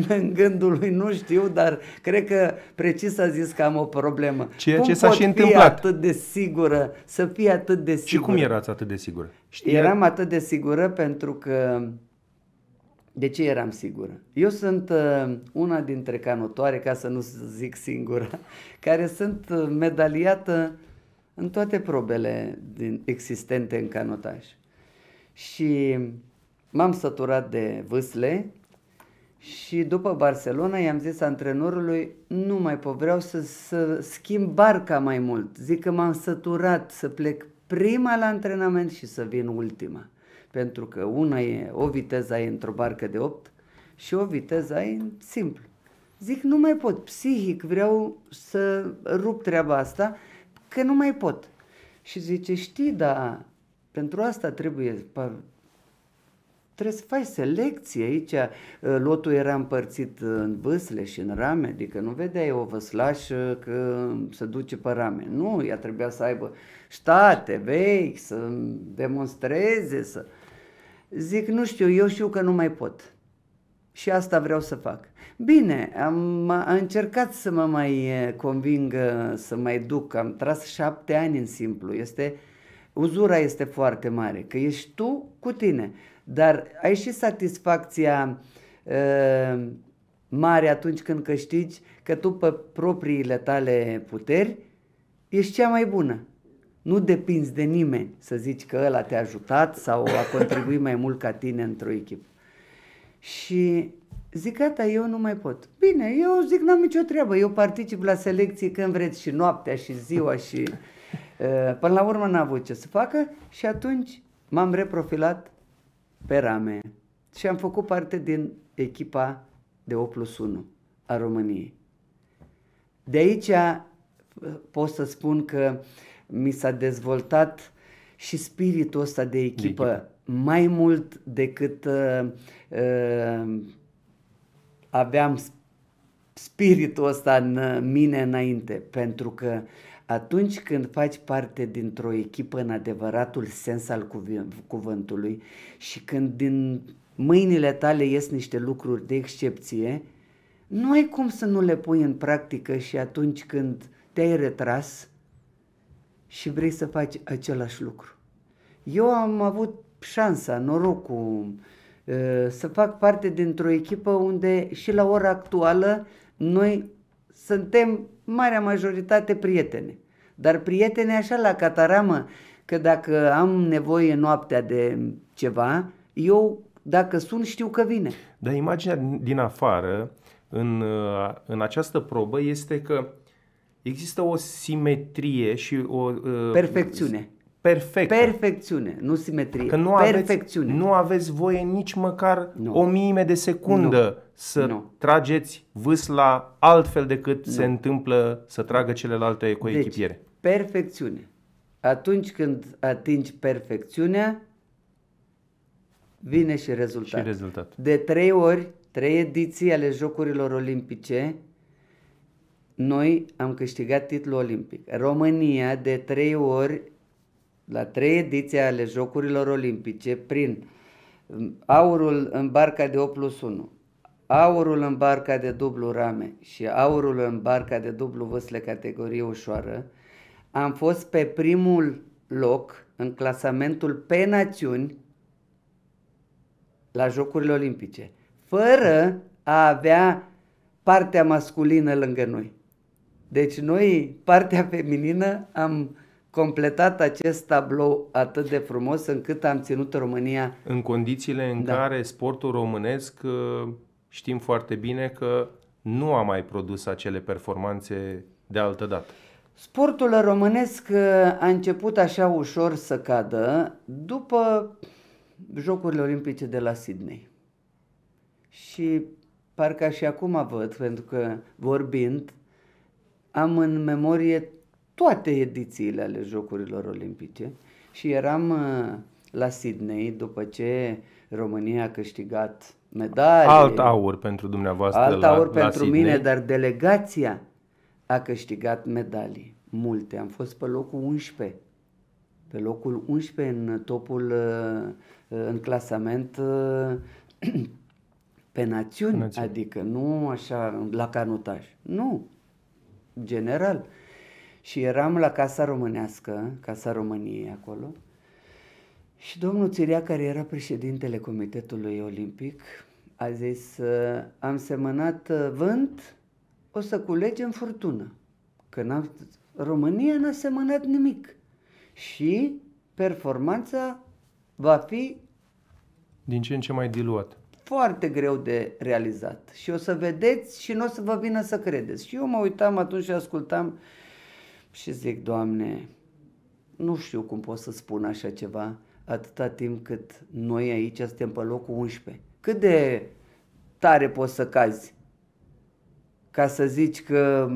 În gândul lui nu știu, dar cred că precis a zis că am o problemă. Ceea cum ce s-a și întâmplat. atât de sigură, să fie atât de sigură. Și cum erați atât de sigură? Știa... Eram atât de sigură pentru că de ce eram sigură? Eu sunt uh, una dintre canotoare, ca să nu zic singura, *laughs* care sunt uh, medaliată în toate probele din, existente în canotaj. Și m-am săturat de vâsle și după Barcelona i-am zis antrenorului, nu mai pot, vreau să, să schimb barca mai mult. Zic că m-am săturat să plec prima la antrenament și să vin ultima. Pentru că una e, o viteză ai într-o barcă de 8 și o viteză ai simplu. Zic, nu mai pot, psihic vreau să rup treaba asta, că nu mai pot. Și zice, știi, dar pentru asta trebuie, trebuie să faci selecție aici. Lotul era împărțit în vâsle și în rame, adică nu vedeai o văslașă că se duce pe rame. Nu, ea trebuia să aibă state vechi, să demonstreze, să... Zic, nu știu, eu știu că nu mai pot. Și asta vreau să fac. Bine, am, am încercat să mă mai eh, conving să mai duc. Am tras șapte ani în simplu. Este, uzura este foarte mare, că ești tu cu tine. Dar ai și satisfacția uh, mare atunci când câștigi că tu pe propriile tale puteri ești cea mai bună nu depinzi de nimeni să zici că ăla te-a ajutat sau a contribuit mai mult ca tine într-o echipă. Și zic, gata, eu nu mai pot. Bine, eu zic, n-am nicio treabă, eu particip la selecții când vreți și noaptea și ziua și... Ă, până la urmă n-a avut ce să facă și atunci m-am reprofilat pe rame și am făcut parte din echipa de 8 plus 1 a României. De aici ă, pot să spun că uh, mi s-a dezvoltat și spiritul ăsta de echipă, de echipă. mai mult decât uh, uh aveam spiritul ăsta în uh, mine înainte, pentru că atunci când faci parte dintr-o echipă în adevăratul sens al cuvântului și când din mâinile tale ies niște lucruri de excepție, nu ai cum să nu le pui în practică și atunci când te-ai retras, și vrei să faci același lucru. Eu am avut șansa, norocul ă, să fac parte dintr-o echipă unde și la ora actuală noi suntem marea majoritate prietene. Dar prietene așa la cataramă, că dacă am nevoie noaptea de ceva, eu dacă sun știu că vine. Dar imaginea din afară, în, în această probă, este că Există o simetrie și o... Uh, perfecțiune. Perfect. Perfecțiune, nu simetrie. Că nu perfecțiune. Aveți, nu aveți voie nici măcar nu. o miime de secundă nu. să nu. trageți vâsla altfel decât nu. se întâmplă să tragă celelalte deci, echipiere. Deci, perfecțiune. Atunci când atingi perfecțiunea, vine și rezultat. Și rezultat. De trei ori, trei ediții ale Jocurilor Olimpice, noi am câștigat titlul olimpic. România de trei ori, la trei ediții ale Jocurilor Olimpice, prin mm, aurul în barca de 8 plus 1, aurul în barca de dublu rame și aurul în barca de dublu vâsle categorie ușoară, am fost pe primul loc în clasamentul pe națiuni la Jocurile Olimpice, fără a avea partea masculină lângă noi. Deci noi, partea feminină, am completat acest tablou atât de frumos încât am ținut România. În condițiile în da. care sportul românesc ă, știm foarte bine că nu a mai produs acele performanțe de altă dată. Sportul românesc ă, a început așa ușor să cadă după Jocurile Olimpice de la Sydney. Și parcă și acum văd, pentru că vorbind, am în memorie toate edițiile ale Jocurilor Olimpice și eram uh, la Sydney după ce România a câștigat medalii. Alt aur pentru dumneavoastră Alt la, aur la pentru Sydney. mine, dar delegația a câștigat medalii. Multe. Am fost pe locul 11. Pe locul 11 în topul, uh, uh, în clasament *clears throat* pe națiuni, pe națiuni. adică nu așa la canotaj. Nu general. Și eram la Casa Românească, Casa României acolo, și domnul Țirea, care era președintele Comitetului Olimpic, a zis, ă, am semănat ă, vânt, o să culegem furtună. Că n-am, România n-a semănat nimic. Și performanța va fi din ce în ce mai diluat foarte greu de realizat. Și o să vedeți și nu o să vă vină să credeți. Și eu mă uitam atunci și ascultam și zic, Doamne, nu știu cum pot să spun așa ceva atâta timp cât noi aici suntem pe locul 11. Cât de tare poți să cazi ca să zici că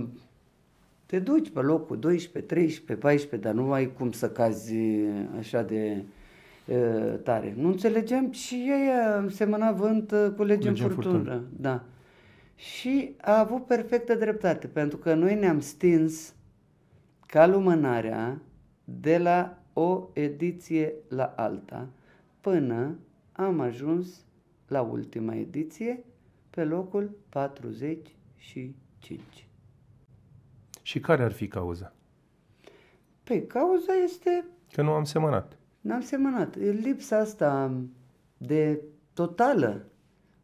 te duci pe locul 12, 13, 14, dar nu ai cum să cazi așa de Uh, tare. Nu înțelegeam și ei semăna vânt uh, cu legea în furtună. furtună. Da. Și a avut perfectă dreptate, pentru că noi ne-am stins ca lumânarea de la o ediție la alta, până am ajuns la ultima ediție, pe locul 45. Și care ar fi cauza? Păi, cauza este... Că nu am semănat n-am semănat. E lipsa asta de totală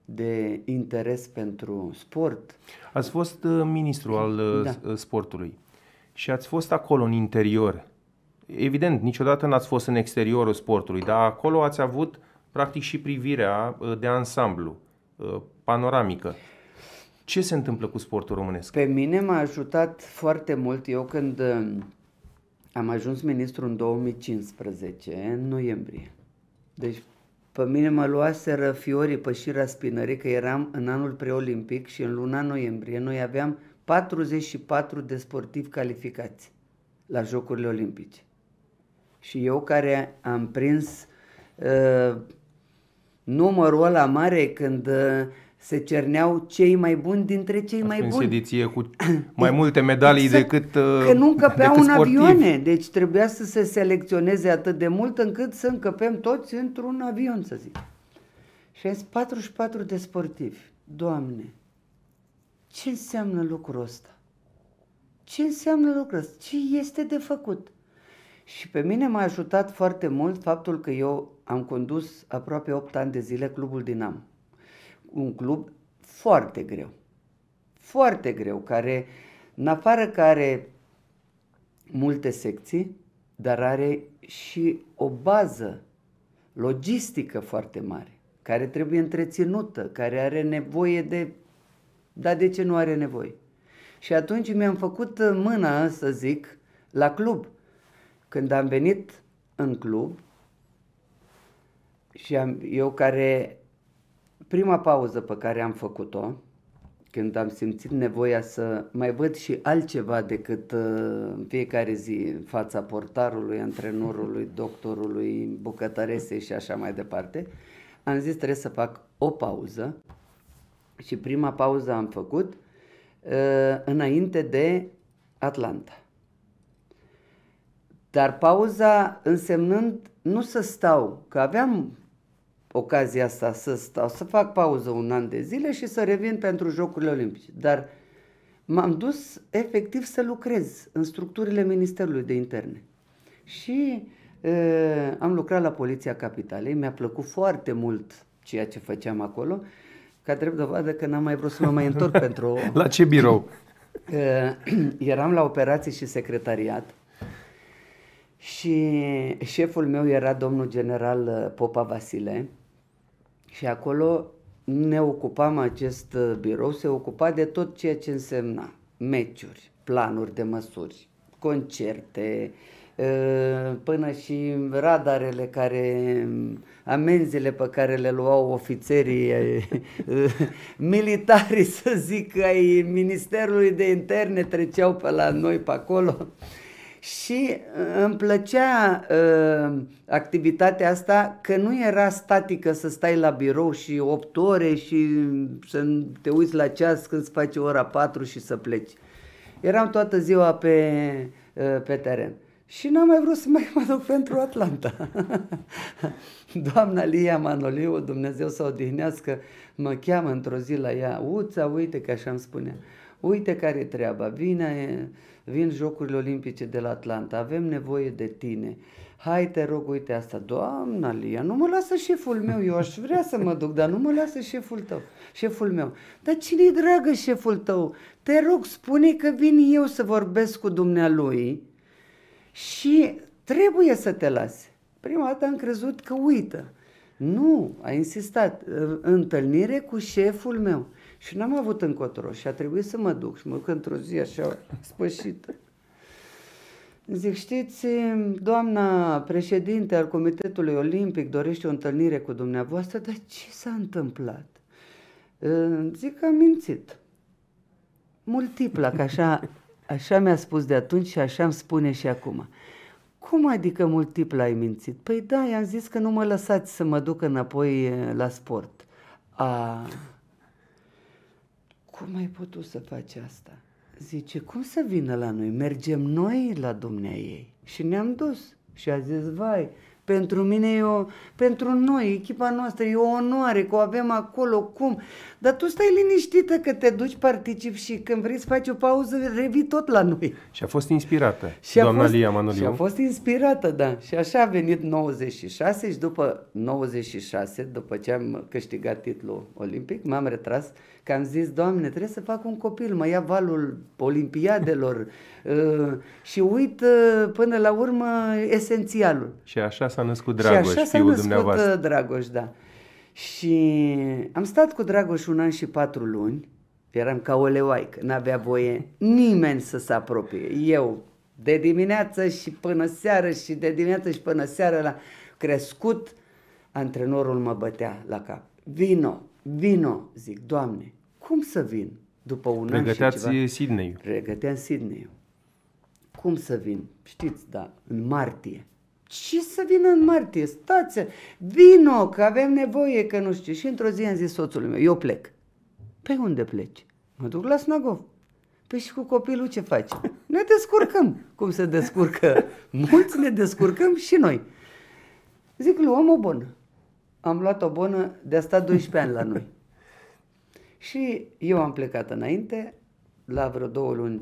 de interes pentru sport. Ați fost uh, ministru al uh, da. Uh, sportului și ați fost acolo în interior. Evident, niciodată n-ați fost în exteriorul sportului, dar acolo ați avut practic și privirea de ansamblu, panoramică. Ce se întâmplă cu sportul românesc? Pe mine m-a ajutat foarte mult eu când am ajuns ministru în 2015, în noiembrie. Deci pe mine mă luaseră fiorii pe șira spinării că eram în anul preolimpic și în luna noiembrie noi aveam 44 de sportivi calificați la Jocurile Olimpice. Și eu care am prins uh, numărul ăla mare când uh, se cerneau cei mai buni dintre cei mai buni. sediție cu *coughs* mai multe medalii exact. decât Că uh, nu încăpeau în avioane, deci trebuia să se selecționeze atât de mult încât să încăpem toți într-un avion, să zic. Și ai 44 de sportivi. Doamne, ce înseamnă lucrul ăsta? Ce înseamnă lucrul ăsta? Ce este de făcut? Și pe mine m-a ajutat foarte mult faptul că eu am condus aproape 8 ani de zile Clubul Dinam un club foarte greu. Foarte greu, care, în afară că are multe secții, dar are și o bază logistică foarte mare, care trebuie întreținută, care are nevoie de... Dar de ce nu are nevoie? Și atunci mi-am făcut mâna, să zic, la club. Când am venit în club, și am, eu care prima pauză pe care am făcut-o, când am simțit nevoia să mai văd și altceva decât uh, în uh, fiecare zi fața portarului, antrenorului, *laughs* doctorului, bucătăresei și așa mai departe, am zis trebuie să fac o pauză și prima pauză am făcut uh, înainte de Atlanta. Dar pauza însemnând nu să stau, că aveam ocazia asta să stau, să fac pauză un an de zile și să revin pentru Jocurile Olimpice. Dar m-am dus efectiv să lucrez în structurile Ministerului de Interne. Și e, am lucrat la Poliția Capitalei, mi-a plăcut foarte mult ceea ce făceam acolo, ca drept dovadă că n-am mai vrut să mă mai întorc *laughs* pentru... La ce birou? E, *clears throat* eram la operații și secretariat și șeful meu era domnul general uh, Popa Vasile, și acolo ne ocupam, acest uh, birou se ocupa de tot ceea ce însemna meciuri, planuri de măsuri, concerte, uh, până și radarele care, amenzile pe care le luau ofițerii *laughs* uh, militari, să zic, ai Ministerului de Interne treceau pe la noi pe acolo și uh, îmi plăcea uh, activitatea asta că nu era statică să stai la birou și 8 ore și să te uiți la ceas când îți face ora 4 și să pleci. Eram toată ziua pe, uh, pe teren. Și n-am mai vrut să mai mă duc pentru Atlanta. *laughs* Doamna Lia Manoliu, Dumnezeu să o odihnească, mă cheamă într-o zi la ea, Uța, uite că așa îmi spunea, uite care e treaba, vine, vin Jocurile Olimpice de la Atlanta, avem nevoie de tine. Hai, te rog, uite asta. Doamna Lia, nu mă lasă șeful meu, eu aș vrea să mă duc, dar nu mă lasă șeful tău, șeful meu. Dar cine-i dragă șeful tău? Te rog, spune că vin eu să vorbesc cu dumnealui și trebuie să te las. Prima dată am crezut că uită. Nu, a insistat. Întâlnire cu șeful meu. Și n-am avut încotro și a trebuit să mă duc. Și mă duc într-o zi așa spășită. Zic, știți, doamna președinte al Comitetului Olimpic dorește o întâlnire cu dumneavoastră, dar ce s-a întâmplat? Ă, zic că am mințit. Multipla, că așa, așa mi-a spus de atunci și așa îmi spune și acum. Cum adică multipla ai mințit? Păi da, i-am zis că nu mă lăsați să mă duc înapoi la sport. A... Cum ai putut să faci asta? Zice, cum să vină la noi? Mergem noi la dumnea ei. Și ne-am dus. Și a zis, vai, pentru mine e o, pentru noi, echipa noastră, e o onoare că o avem acolo, cum? Dar tu stai liniștită că te duci, participi și când vrei să faci o pauză, revii tot la noi. Și a fost inspirată, și doamna fost, Lia Manoliu. Și a fost inspirată, da. Și așa a venit 96 și după 96, după ce am câștigat titlul olimpic, m-am retras că am zis, Doamne, trebuie să fac un copil, mă ia valul olimpiadelor *laughs* uh, și uit uh, până la urmă esențialul. Și așa s-a născut Dragoș, și așa s-a născut uh, dumneavoastră. Dragoș, da. Și am stat cu Dragoș un an și patru luni, eram ca o leoaică, n-avea voie nimeni să se apropie. Eu, de dimineață și până seară și de dimineață și până seară la crescut, antrenorul mă bătea la cap. Vino, vino, zic, Doamne, cum să vin? După un Regăteați an și ceva. Sydney. Regăteam Sydney. Cum să vin? Știți, da, în martie ce să vină în martie? Stați, vino, că avem nevoie, că nu știu. Și într-o zi am zis soțului meu, eu plec. Pe păi unde pleci? Mă duc la Snagov. Păi și cu copilul ce faci? Ne descurcăm. Cum se descurcă *laughs* mulți, ne descurcăm și noi. Zic, luăm o bonă. Am luat o bonă de a sta 12 ani la noi. Și eu am plecat înainte, la vreo două luni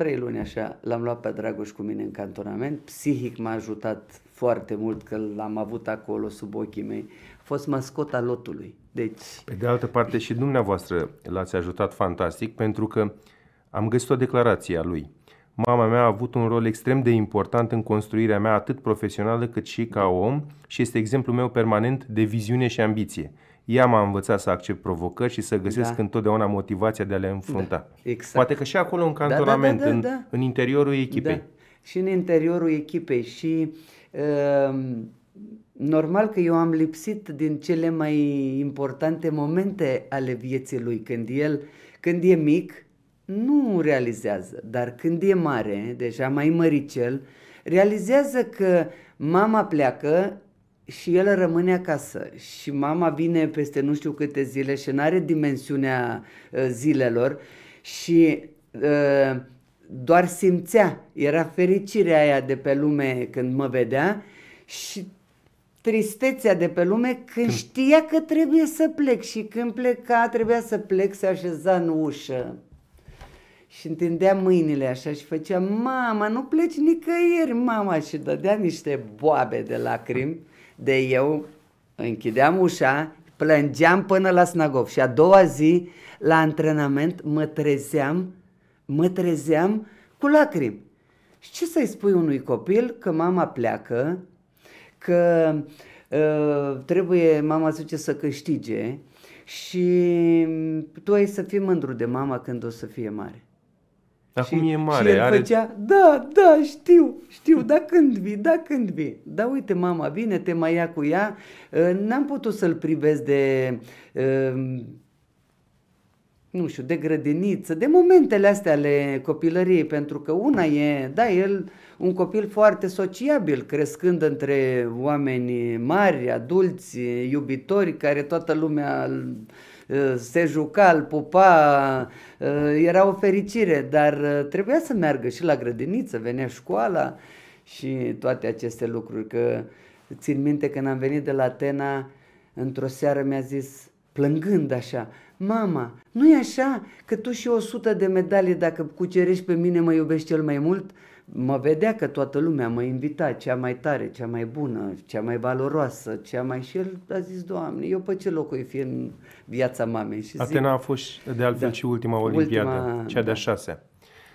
trei luni așa, l-am luat pe Dragoș cu mine în cantonament. Psihic m-a ajutat foarte mult că l-am avut acolo sub ochii mei. A fost mascota lotului. Deci... Pe de altă parte și dumneavoastră l-ați ajutat fantastic pentru că am găsit o declarație a lui. Mama mea a avut un rol extrem de important în construirea mea atât profesională cât și ca om și este exemplul meu permanent de viziune și ambiție ea m-a învățat să accept provocări și să găsesc da. întotdeauna motivația de a le da, înfrunta. Da, exact. Poate că și acolo un da, cantonament, da, da, da, da, da. În, în interiorul echipei. Da. Și în interiorul echipei. Și uh, normal că eu am lipsit din cele mai importante momente ale vieții lui. Când el, când e mic, nu realizează, dar când e mare, deja mai măricel, realizează că mama pleacă, și el rămâne acasă și mama vine peste nu știu câte zile și nu are dimensiunea uh, zilelor și uh, doar simțea, era fericirea aia de pe lume când mă vedea și tristețea de pe lume când știa că trebuie să plec și când pleca trebuia să plec, să așeza în ușă și întindea mâinile așa și făcea, mama, nu pleci nicăieri, mama, și dădea niște boabe de lacrimi de eu închideam ușa, plângeam până la Snagov și a doua zi la antrenament mă trezeam, mă trezeam cu lacrimi. Și ce să-i spui unui copil că mama pleacă, că uh, trebuie mama zice să câștige și tu ai să fii mândru de mama când o să fie mare. Dar și, e mare. Și el are... făcea, da, da, știu, știu, da când vii, da când vii. Da uite mama, vine, te mai ia cu ea. Ă, n-am putut să-l privesc de... Ă, nu știu, de grădiniță, de momentele astea ale copilăriei, pentru că una e, da, el un copil foarte sociabil, crescând între oameni mari, adulți, iubitori, care toată lumea Eh, se juca, îl pupa, eh, era o fericire, dar eh, trebuia să meargă și la grădiniță, venea școala și toate aceste lucruri. Că țin minte când am venit de la Atena, într-o seară mi-a zis, plângând așa, Mama, nu e așa că tu și o sută de medalii dacă cucerești pe mine mă iubești cel mai mult? mă vedea că toată lumea mă invita, cea mai tare, cea mai bună, cea mai valoroasă, cea mai... Și el a zis, Doamne, eu pe ce locui fi în viața mamei? Și Atena zic, a fost de altfel da, și ultima olimpiadă, ultima, cea de-a da. șasea.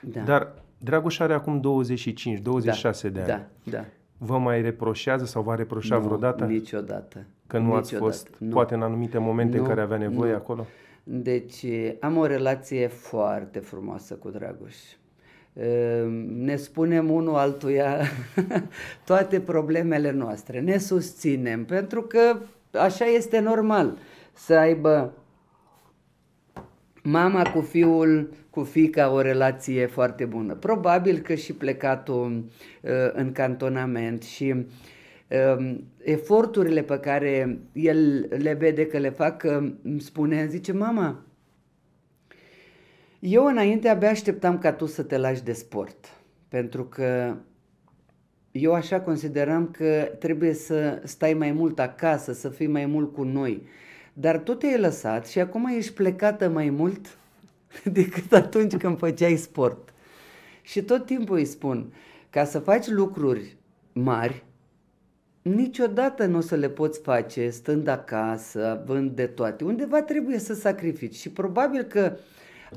Da. Dar Dragoș are acum 25, 26 da, de da, ani. Da, da. Vă mai reproșează sau va reproșa nu, vreodată? niciodată. Că nu niciodată, ați fost, nu. poate în anumite momente nu, în care avea nevoie nu. acolo? Deci am o relație foarte frumoasă cu Dragoș. Ehm, ne spunem unul altuia *laughs* toate problemele noastre, ne susținem, pentru că așa este normal să aibă mama cu fiul, cu fica o relație foarte bună. Probabil că și plecatul eh, în cantonament și ehm, eforturile pe care el le vede că le fac, uh, spune, zice, mama, eu înainte abia așteptam ca tu să te lași de sport, pentru că eu așa consideram că trebuie să stai mai mult acasă, să fii mai mult cu noi. Dar tu te-ai lăsat și acum ești plecată mai mult *laughs* decât atunci când făceai sport. Și tot timpul îi spun, ca să faci lucruri mari, niciodată nu o să le poți face stând acasă, având de toate. Undeva trebuie să sacrifici și probabil că uh,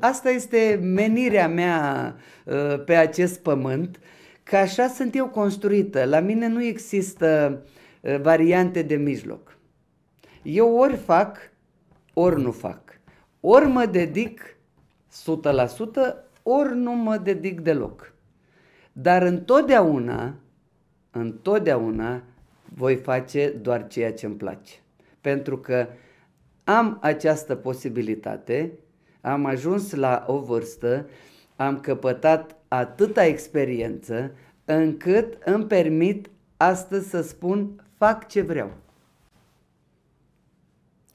Asta este menirea mea uh, pe acest pământ, că așa sunt eu construită. La mine nu există uh, variante de mijloc. Eu ori fac, ori nu fac. Ori mă dedic 100%, ori nu mă dedic deloc. Dar întotdeauna, întotdeauna voi face doar ceea ce îmi place. Pentru că am această posibilitate am ajuns la o vârstă, am căpătat atâta experiență încât îmi permit astăzi să spun fac ce vreau.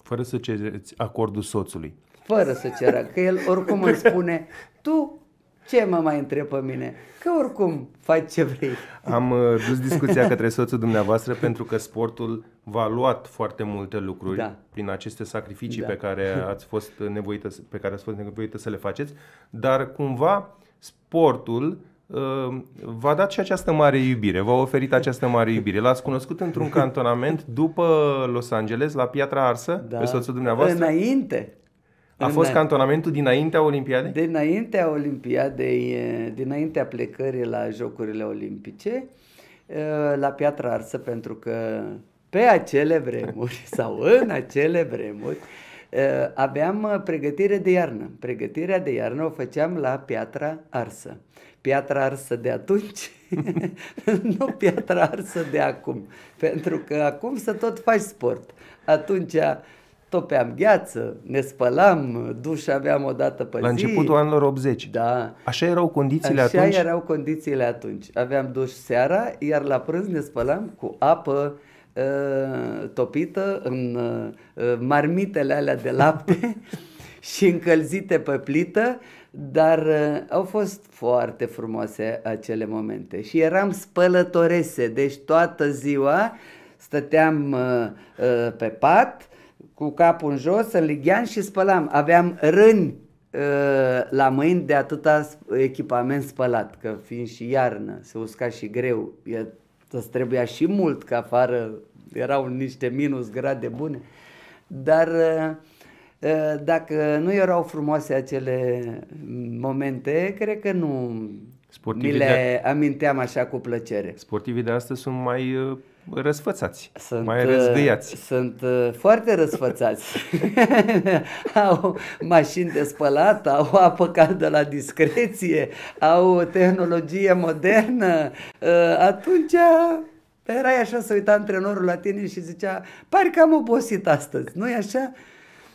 Fără să cereți acordul soțului. Fără să ceră, că el oricum îmi spune *laughs* tu ce mă mai întreb pe mine? Că oricum faci ce vrei. Am uh, dus discuția către soțul dumneavoastră pentru că sportul v-a luat foarte multe lucruri da. prin aceste sacrificii da. pe care ați fost nevoită, pe care ați fost nevoită să le faceți, dar cumva sportul uh, v-a dat și această mare iubire, v-a oferit această mare iubire. L-ați cunoscut într-un cantonament după Los Angeles, la Piatra Arsă, da. pe soțul dumneavoastră? Înainte. A fost în... cantonamentul dinaintea Olimpiadei? Dinaintea Olimpiadei, dinaintea plecării la Jocurile Olimpice, la Piatra Arsă, pentru că pe acele vremuri *laughs* sau în acele vremuri aveam pregătire de iarnă. Pregătirea de iarnă o făceam la Piatra Arsă. Piatra Arsă de atunci, *laughs* nu Piatra Arsă de acum. Pentru că acum să tot faci sport. Atunci topeam gheață, ne spălam, duș aveam o dată pe La zi. La începutul anilor 80. Da. Așa erau condițiile Așa atunci? Așa erau condițiile atunci. Aveam duș seara, iar la prânz ne spălam cu apă uh, topită în uh, marmitele alea de lapte *laughs* și încălzite pe plită, dar uh, au fost foarte frumoase acele momente și eram spălătorese, deci toată ziua stăteam uh, uh, pe pat cu capul în jos, îl ligheam și spălam. Aveam râni ă, la mâini de atâta echipament spălat, că fiind și iarnă, se usca și greu, să trebuia și mult, că afară erau niște minus grade bune, dar ă, ă, dacă nu erau frumoase acele momente, cred că nu Sportivii mi le de... aminteam așa cu plăcere. Sportivii de astăzi sunt mai răsfățați, sunt, mai răzgâiați. Uh, sunt uh, foarte răsfățați. *laughs* au mașini de spălat, au apă caldă la discreție, au tehnologie modernă. Uh, atunci erai așa să uita antrenorul la tine și zicea, pare că am obosit astăzi, nu-i așa?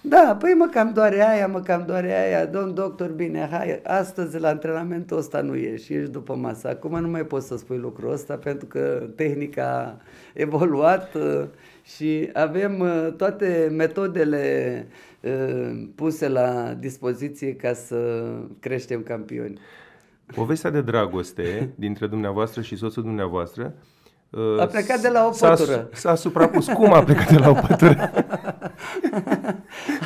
Da, păi mă cam doare aia, mă cam doare aia, domn doctor, bine, hai, astăzi la antrenamentul ăsta nu ieși, ieși după masă. Acum nu mai poți să spui lucrul ăsta pentru că tehnica a evoluat uh, și avem uh, toate metodele uh, puse la dispoziție ca să creștem campioni. Povestea de dragoste dintre dumneavoastră și soțul dumneavoastră Uh, a plecat de la o pătură. S-a, s-a suprapus. Cum a plecat de la o pătură? *laughs*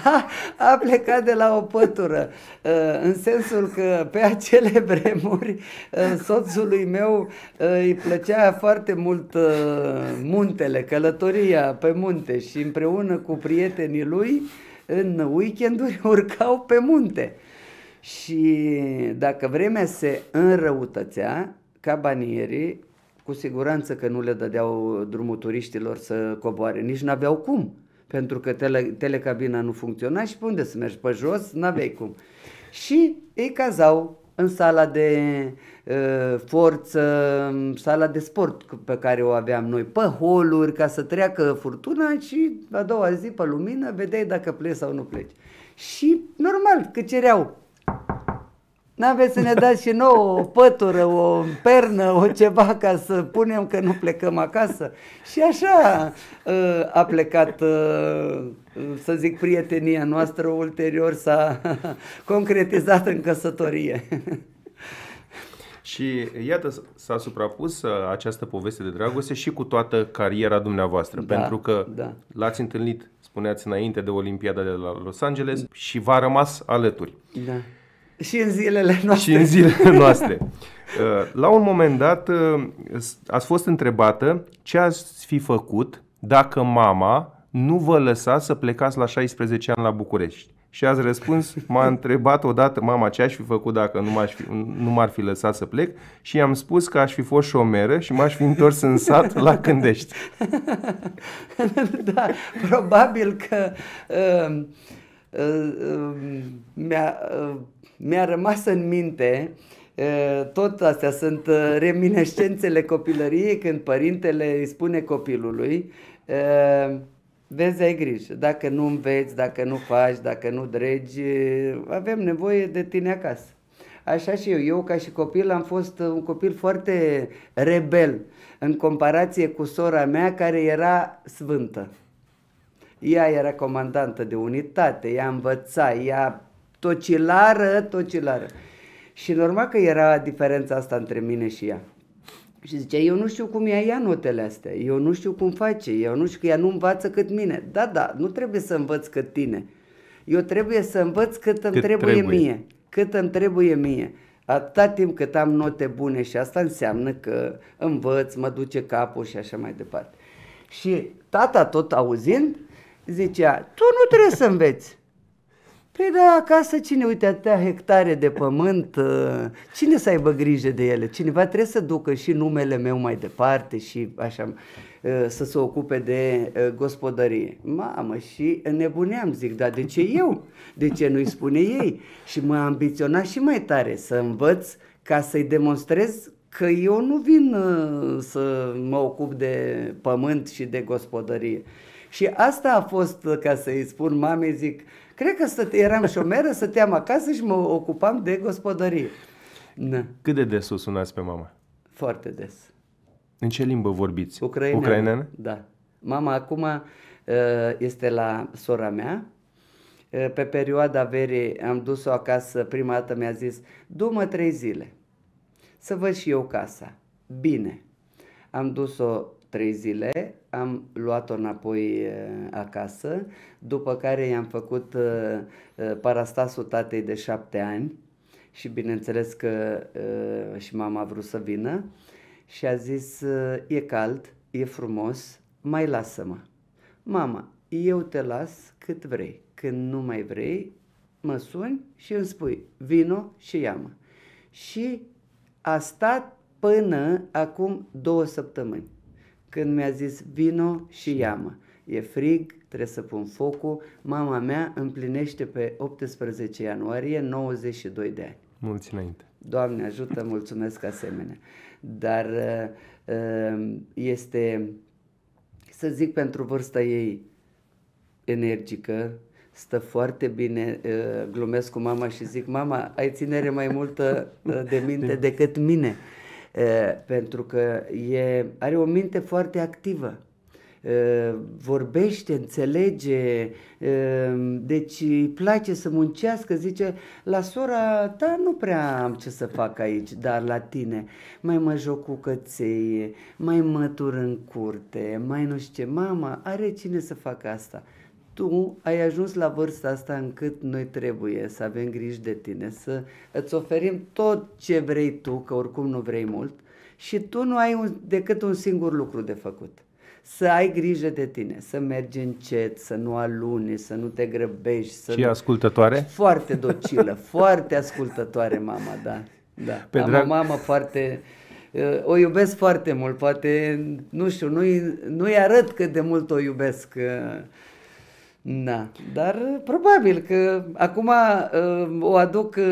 A, a plecat de la o pătură. Uh, în sensul că pe acele vremuri uh, soțului meu îi plăcea foarte mult muntele, călătoria pe munte și împreună cu prietenii lui în weekenduri *laughs* urcau pe munte. Și dacă vremea se înrăutățea, cabanierii cu siguranță că nu le dădeau drumul turiștilor să coboare, nici n-aveau cum, pentru că tele, telecabina nu funcționa și pe unde să mergi? Pe jos? N-aveai cum. Și ei cazau în sala de uh, forță, sala de sport pe care o aveam noi, pe holuri, ca să treacă furtuna și a doua zi pe lumină vedeai dacă pleci sau nu pleci. Și normal că cereau N-aveți să ne dați și nouă o pătură, o pernă, o ceva ca să punem că nu plecăm acasă? Și așa ă, a plecat, ă, să zic, prietenia noastră ulterior s-a concretizat în căsătorie. Și iată, s-a suprapus ă, această poveste de dragoste și cu toată cariera dumneavoastră, da, pentru că da. l-ați întâlnit, spuneați înainte de Olimpiada de la Los Angeles și v-a rămas alături. Da. Și în zilele noastre. Și în zilele *laughs* noastre. Uh, la un moment dat uh, ați fost întrebată ce ați fi făcut dacă mama nu vă lăsa să plecați la 16 ani la București. Și ați răspuns, m-a întrebat odată mama ce aș fi făcut dacă nu, m-aș fi, nu m-ar fi lăsat să plec și i-am spus că aș fi fost șomeră și m-aș fi întors în sat *laughs* la Cândești. *laughs* da, probabil că uh, uh, uh, mi-a... Uh, mi-a rămas în minte tot astea sunt reminescențele copilăriei când părintele îi spune copilului vezi, ai grijă, dacă nu înveți, dacă nu faci, dacă nu dregi, avem nevoie de tine acasă. Așa și eu. Eu, ca și copil, am fost un copil foarte rebel în comparație cu sora mea, care era sfântă. Ea era comandantă de unitate, ea învăța, ea tocilară, tocilară. Și normal că era diferența asta între mine și ea. Și zicea, eu nu știu cum ia notele astea, eu nu știu cum face, eu nu știu că ea nu învață cât mine. Da, da, nu trebuie să învăț cât tine. Eu trebuie să învăț cât îmi cât trebuie, trebuie mie. Cât îmi trebuie mie. Atâta timp cât am note bune și asta înseamnă că învăț, mă duce capul și așa mai departe. Și tata tot auzind, zicea, tu nu trebuie să înveți. Păi da, acasă cine, uite, atâtea hectare de pământ, ă, cine să aibă grijă de ele? Cineva trebuie să ducă și numele meu mai departe și așa, ă, să se ocupe de ă, gospodărie. Mamă, și nebuneam, zic, dar de ce eu? De ce nu-i spune ei? Și mă ambiționa și mai tare să învăț ca să-i demonstrez că eu nu vin să mă ocup de pământ și de gospodărie. Și asta a fost, ca să-i spun mamei, zic, Cred că stăte, eram șomeră, stăteam acasă și mă ocupam de gospodărie. Na. Da. Cât de des o sunați pe mama? Foarte des. În ce limbă vorbiți? Ucraineană. Ucraineană? Da. Mama acum uh, este la sora mea. Uh, pe perioada verii am dus-o acasă, prima dată mi-a zis, du-mă trei zile, să văd și eu casa. Bine. Am dus-o trei zile, am luat-o înapoi eh, acasă, după care i-am făcut eh, eh, parastasul tatei de șapte ani și bineînțeles că și mama a vrut să vină și a zis, e cald, e frumos, mai lasă-mă. Mama, eu te las cât vrei, când nu mai vrei, mă suni și îmi spui, vino și ia-mă. Și a stat până acum două săptămâni când mi-a zis vino și ia-mă. E frig, trebuie să pun focul. Mama mea împlinește pe 18 ianuarie 92 de ani. Mulți înainte. Doamne ajută, mulțumesc asemenea. Dar ă, ă, este, să zic, pentru vârsta ei energică, stă foarte bine, ă, glumesc cu mama și zic, mama, ai ținere mai multă de minte *laughs* decât mine pentru că e, are o minte foarte activă vorbește, înțelege, deci îi place să muncească, zice, la sora ta nu prea am ce să fac aici, dar la tine mai mă joc cu căței, mai mătur în curte, mai nu știu ce, mama, are cine să facă asta? tu ai ajuns la vârsta asta încât noi trebuie să avem grijă de tine, să îți oferim tot ce vrei tu, că oricum nu vrei mult, și tu nu ai un, decât un singur lucru de făcut. Să ai grijă de tine, să mergi încet, să nu aluni, să nu te grăbești. Să și nu... ascultătoare? Foarte docilă, *laughs* foarte ascultătoare mama, da. da. Pe Am drag... o mamă foarte uh, o iubesc foarte mult, poate, nu știu, nu-i, nu-i arăt cât de mult o iubesc. Uh, da, dar probabil că acum uh, o aduc uh,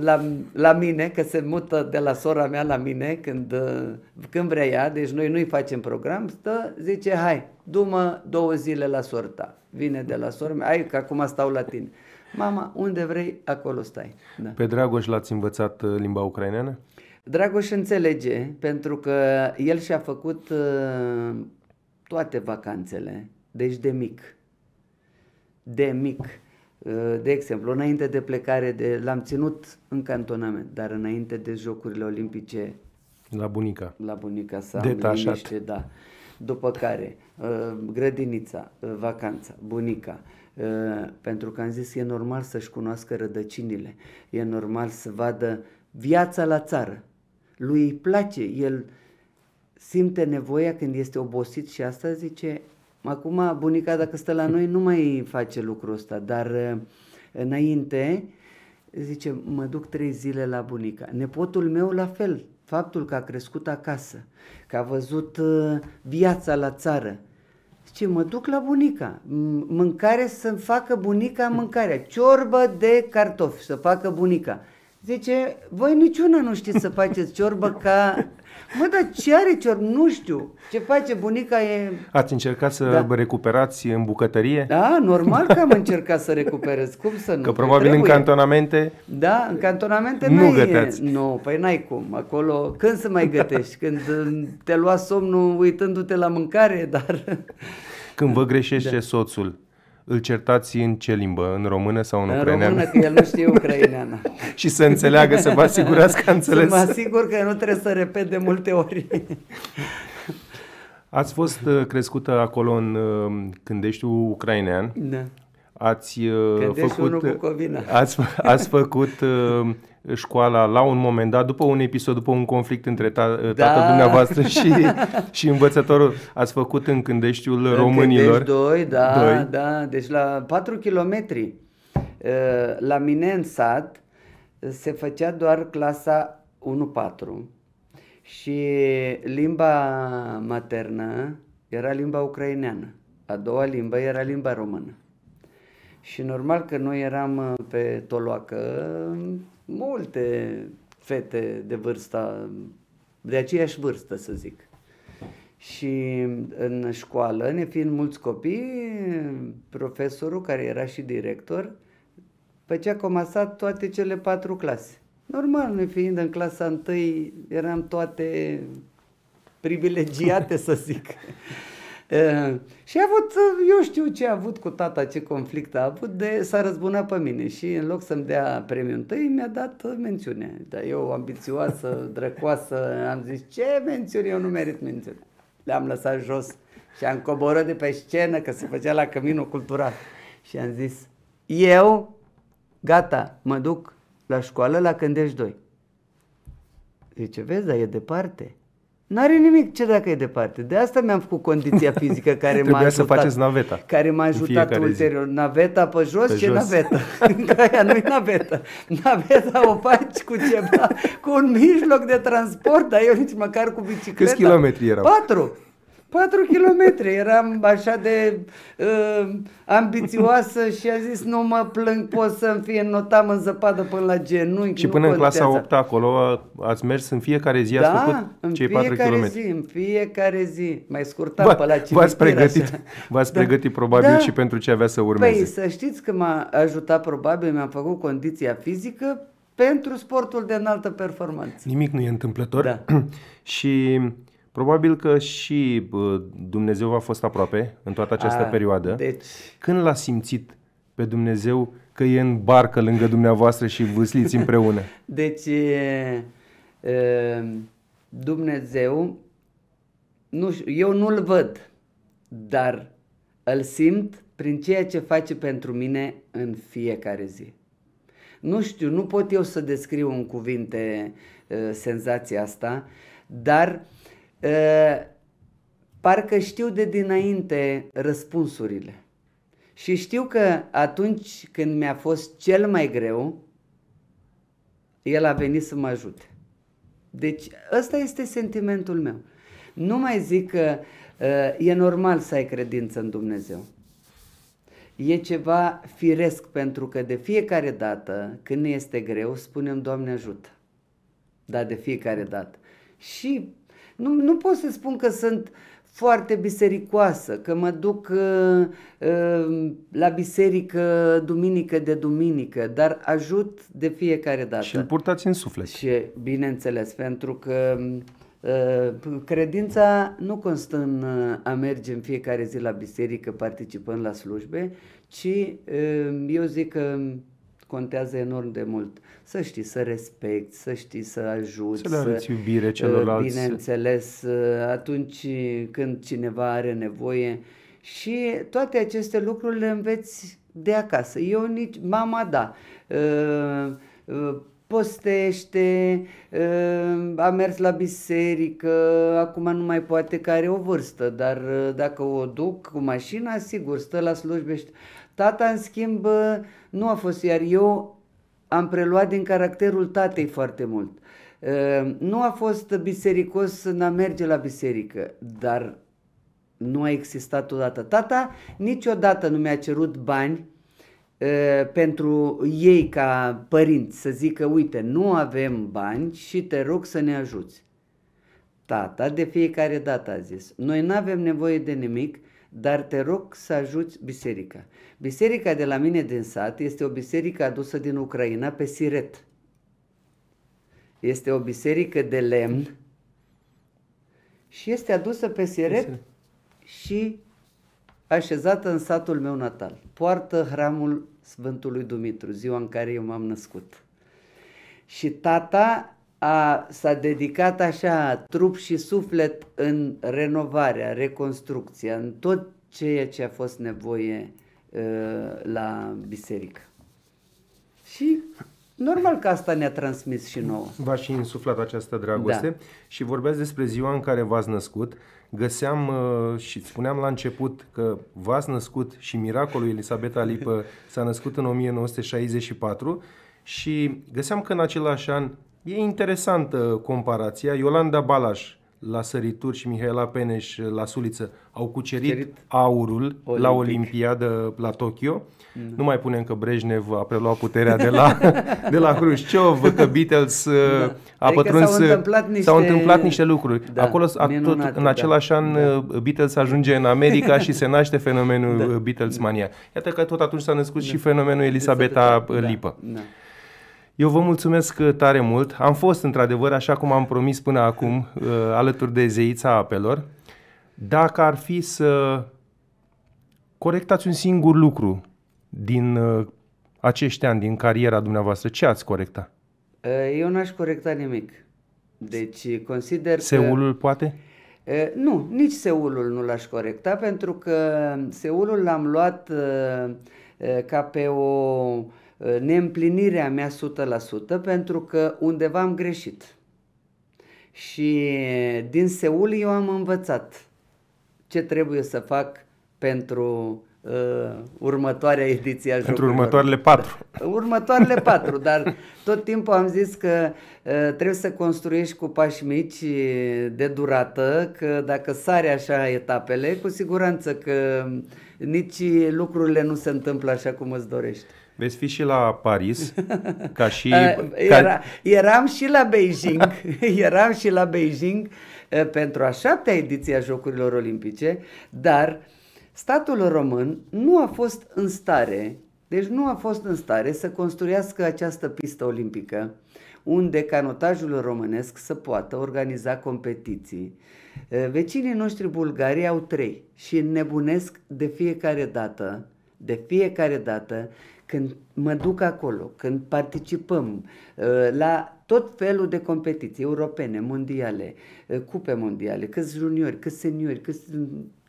la, la mine, că se mută de la sora mea la mine când, uh, când vrea ea, deci noi nu-i facem program, stă, zice, hai, du-mă două zile la sorta. Vine de la sora mea, hai că acum stau la tine. Mama, unde vrei, acolo stai. Da. Pe Dragoș l-ați învățat uh, limba ucraineană? Dragoș înțelege, pentru că el și-a făcut uh, toate vacanțele, deci de mic de mic. Uh, de exemplu, înainte de plecare, de, l-am ținut în cantonament, dar înainte de Jocurile Olimpice... La bunica. La bunica sa. Detașat. Liniște, da. După care, uh, grădinița, uh, vacanța, bunica, pentru că am zis e normal să-și cunoască rădăcinile, e normal să vadă viața la țară. Lui îi place, el simte nevoia când este obosit și asta zice, Acum bunica dacă stă la noi nu mai face lucrul ăsta, dar eh, înainte zice, mă duc trei zile la bunica. Nepotul meu la fel, faptul că a crescut acasă, că a văzut eh, viața la țară. Zice, mă duc la bunica, mâncare să facă bunica mâncarea, ciorbă de cartofi să facă bunica. Zice, voi niciuna nu știți să faceți ciorbă ca Mă, dar ce are cior? Nu știu. Ce face bunica e... Ați încercat să da. recuperați în bucătărie? Da, normal că am încercat să recuperez. Cum să nu? Că probabil că în cantonamente... Da, în cantonamente nu găteați. Nu, păi n-ai cum. Acolo, când să mai gătești? Când uh, te lua somnul uitându-te la mâncare, dar... Când vă greșește da. soțul, îl certați în ce limbă? În română sau în, în ucraineană? În română, că el nu știe *laughs* ucraineană. și să înțeleagă, să vă asigurați că a înțeles. Să mă asigur că nu trebuie să repet de multe ori. Ați fost uh, crescută acolo în uh, Cândeștiul ucrainean. Da ați uh, Gândești făcut, *laughs* ați, ați făcut uh, școala la un moment dat, după un episod, după un conflict între ta, uh, da. tatăl dumneavoastră *laughs* și, și învățătorul, ați făcut în Cândeștiul în românilor. Cândești 2, da, doi. da, deci la 4 kilometri. La mine în sat se făcea doar clasa 1-4 și limba maternă era limba ucraineană, a doua limbă era limba română. Și normal că noi eram uh, pe Toloacă uh, multe fete de vârsta, de aceeași vârstă să zic. Și uh, în școală, ne fiind mulți copii, profesorul care era și director, făcea comasat toate cele patru clase. Normal, ne fiind în clasa întâi, eram toate privilegiate, să zic. *laughs* Eh, și a avut, eh, eu știu ce a avut cu tata, ce conflict a avut, de s-a răzbunat pe mine și în loc să-mi dea premiul întâi, mi-a dat eh, mențiune. Dar eu, ambițioasă, *laughs* drăcoasă, am zis, ce mențiune, eu nu merit mențiune. Le-am lăsat jos și am coborât de pe scenă, că se făcea la Căminul Cultural. Și am zis, eu, gata, mă duc la școală la Cândești 2. Zice, vezi, dar e departe. N-are nimic, ce dacă e departe? De asta mi-am făcut condiția *laughs* fizică care m-a ajutat. să faceți naveta. Care m-a ajutat ulterior. Zi. Naveta pe jos, pe ce jos. naveta? *laughs* *laughs* aia nu-i naveta. Naveta o faci cu ceva, cu un mijloc de transport, dar eu nici măcar cu bicicleta. Câți kilometri erau? Patru. 4 km. Eram așa de uh, ambițioasă și a zis nu mă plâng, pot să-mi fie notam în zăpadă până la genunchi. Și până în clasa 8 acolo ați mers în fiecare zi, da, ați făcut cei 4 km. Zi, în fiecare zi, mai scurtat pe la cimitir. V-ați pregătit, v-ați da. pregătit probabil da. și pentru ce avea să urmeze. Păi să știți că m-a ajutat probabil, mi-am făcut condiția fizică pentru sportul de înaltă performanță. Nimic nu e întâmplător. Da. *clears throat* și Probabil că și Dumnezeu v-a fost aproape în toată această A, perioadă. Deci... Când l-a simțit pe Dumnezeu că e în barcă lângă dumneavoastră și vâsliți împreună? *laughs* Deci, e, Dumnezeu, nu eu nu-l văd, dar îl simt prin ceea ce face pentru mine în fiecare zi. Nu știu, nu pot eu să descriu în cuvinte senzația asta, dar parcă știu de dinainte răspunsurile. Și știu că atunci când mi-a fost cel mai greu, el a venit să mă ajute. Deci ăsta este sentimentul meu. Nu mai zic că e normal să ai credință în Dumnezeu. E ceva firesc pentru că de fiecare dată când ne este greu spunem Doamne ajută. Dar de fiecare dată. Și nu, nu pot să spun că sunt foarte bisericoasă, că mă duc uh, uh, la biserică duminică de duminică, dar ajut de fiecare dată. Și îl purtați în suflet. Și, bineînțeles, pentru că uh, credința nu constă în uh, a merge în fiecare zi la biserică participând la slujbe, ci uh, eu zic că contează enorm de mult să știi să respecti, să știi să ajuți. Să le arăți iubire uh, celorlalți. Bineînțeles, uh, atunci când cineva are nevoie și toate aceste lucruri le înveți de acasă. Eu nici, mama da, uh, postește, a mers la biserică, acum nu mai poate că are o vârstă, dar dacă o duc cu mașina, sigur, stă la slujbești. Tata, în schimb, nu a fost, iar eu am preluat din caracterul tatei foarte mult. Ehm, nu a fost bisericos în a merge la biserică, dar nu a existat odată. Tata niciodată nu mi-a cerut bani ehm, pentru ei ca părinți să zică, uite, nu avem bani și te rog să ne ajuți. Tata de fiecare dată a zis, noi nu avem nevoie de nimic, dar te rog să ajuți biserica. Biserica de la mine din sat este o biserică adusă din Ucraina pe siret. Este o biserică de lemn și este adusă pe siret și așezată în satul meu natal. Poartă hramul Sfântului Dumitru, ziua în care eu m-am născut. Și tata a, s-a dedicat așa trup și suflet în renovarea, reconstrucția, în tot ceea ce a fost nevoie Uh, la biserică. Și normal că asta ne-a transmis și nouă. V-a și insuflat această dragoste da. și vorbeați despre ziua în care v-ați născut. Găseam uh, și spuneam la început că v-ați născut și miracolul Elisabeta Lipă s-a născut în 1964 și găseam că în același an e interesantă comparația. Iolanda Balaș, la sărituri și Mihaela Peneș la suliță au cucerit Cucerit aurul Olimpic. la Olimpiadă la Tokyo. Mm. Nu mai punem că Brejnev a preluat puterea de la, *laughs* de la Hrușciov, că Beatles da. Uh, adică a adică pătruns... Uh, s-au întâmplat niște, s-au întâmplat niște lucruri. Da, Acolo, a, tot, în da. același an, da. Uh, Beatles ajunge în America și se *laughs* naște fenomenul da. Beatles mania. Iată că tot atunci s-a născut da. și fenomenul Elisabeta da. Lipă. Da. Da. Eu vă mulțumesc uh, tare mult. Am fost, într-adevăr, așa cum am promis până acum, uh, alături de Zeița Apelor. Dacă ar fi să corectați un singur lucru din uh, acești ani, din cariera dumneavoastră, ce ați corecta? Eu n-aș corecta nimic. Deci consider Seulul că... poate? Nu, nici Seulul nu l-aș corecta pentru că Seulul l-am luat ca pe o Ă, neîmplinirea mea 100% pentru că undeva am greșit. Și din Seul eu am învățat ce trebuie să fac pentru uh, următoarea ediție a Pentru următoarele patru. Da. următoarele patru, dar tot timpul am zis că uh, trebuie să construiești cu pași mici de durată, că dacă sare așa etapele, cu siguranță că nici lucrurile nu se întâmplă așa cum îți dorești. Veți fi și la Paris, *laughs* ca și... Uh, ca... Era, eram și la Beijing, *laughs* eram și la Beijing uh, pentru a șaptea ediție a Jocurilor Olimpice, dar statul român nu a fost în stare, deci nu a fost în stare să construiască această pistă olimpică unde canotajul românesc să poată organiza competiții. Uh, vecinii noștri bulgari au trei și nebunesc de fiecare dată de fiecare dată când mă duc acolo, când participăm uh, la tot felul de competiții europene, mondiale, uh, cupe mondiale, câți juniori, câți seniori, câți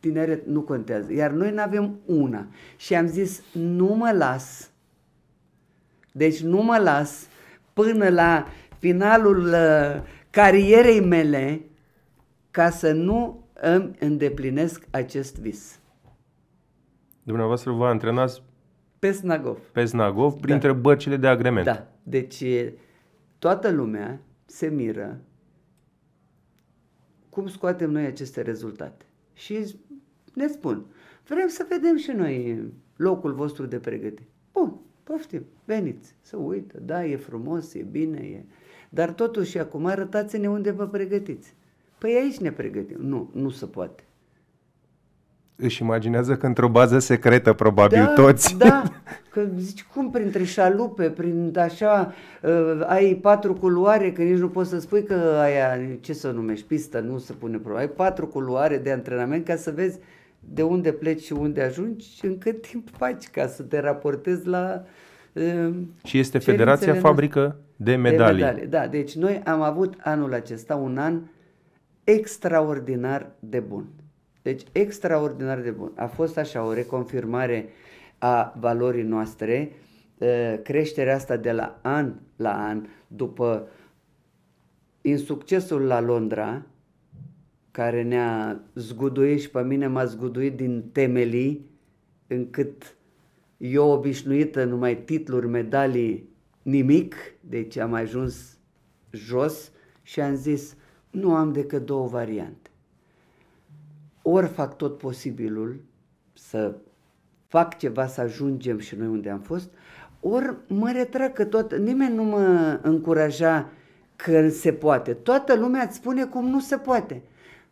tineret, nu contează. Iar noi nu avem una. Și am zis, nu mă las. Deci nu mă las până la finalul uh, carierei mele ca să nu îmi îndeplinesc acest vis. Dumneavoastră vă antrenați pe Snagov, da. printre da. bărcile de agrement. Da. Deci toată lumea se miră cum scoatem noi aceste rezultate. Și ne spun, vrem să vedem și noi locul vostru de pregătire. Bun, poftim, veniți, să uită, da, e frumos, e bine, e... Dar totuși acum arătați-ne unde vă pregătiți. Păi aici ne pregătim. Nu, nu se poate își imaginează că într-o bază secretă, probabil da, toți. Da, *laughs* că zici cum printre șalupe, prin așa, uh, ai patru culoare, că nici nu poți să spui că aia, ce să o numești, pistă, nu se pune problema. Ai patru culoare de antrenament ca să vezi de unde pleci și unde ajungi și în cât timp faci ca să te raportezi la uh, Și este Federația Fabrică de Medalii. De medalii. Da, deci noi am avut anul acesta un an extraordinar de bun. Deci extraordinar de bun. A fost așa o reconfirmare a valorii noastre, ă, creșterea asta de la an la an, după insuccesul la Londra, care ne-a zguduit și pe mine m-a zguduit din temelii, încât eu obișnuită numai titluri, medalii, nimic, deci am ajuns jos și am zis, nu am decât două variante ori fac tot posibilul să fac ceva să ajungem și noi unde am fost, ori mă retrag că tot, nimeni nu mă încuraja că se poate. Toată lumea îți spune cum nu se poate.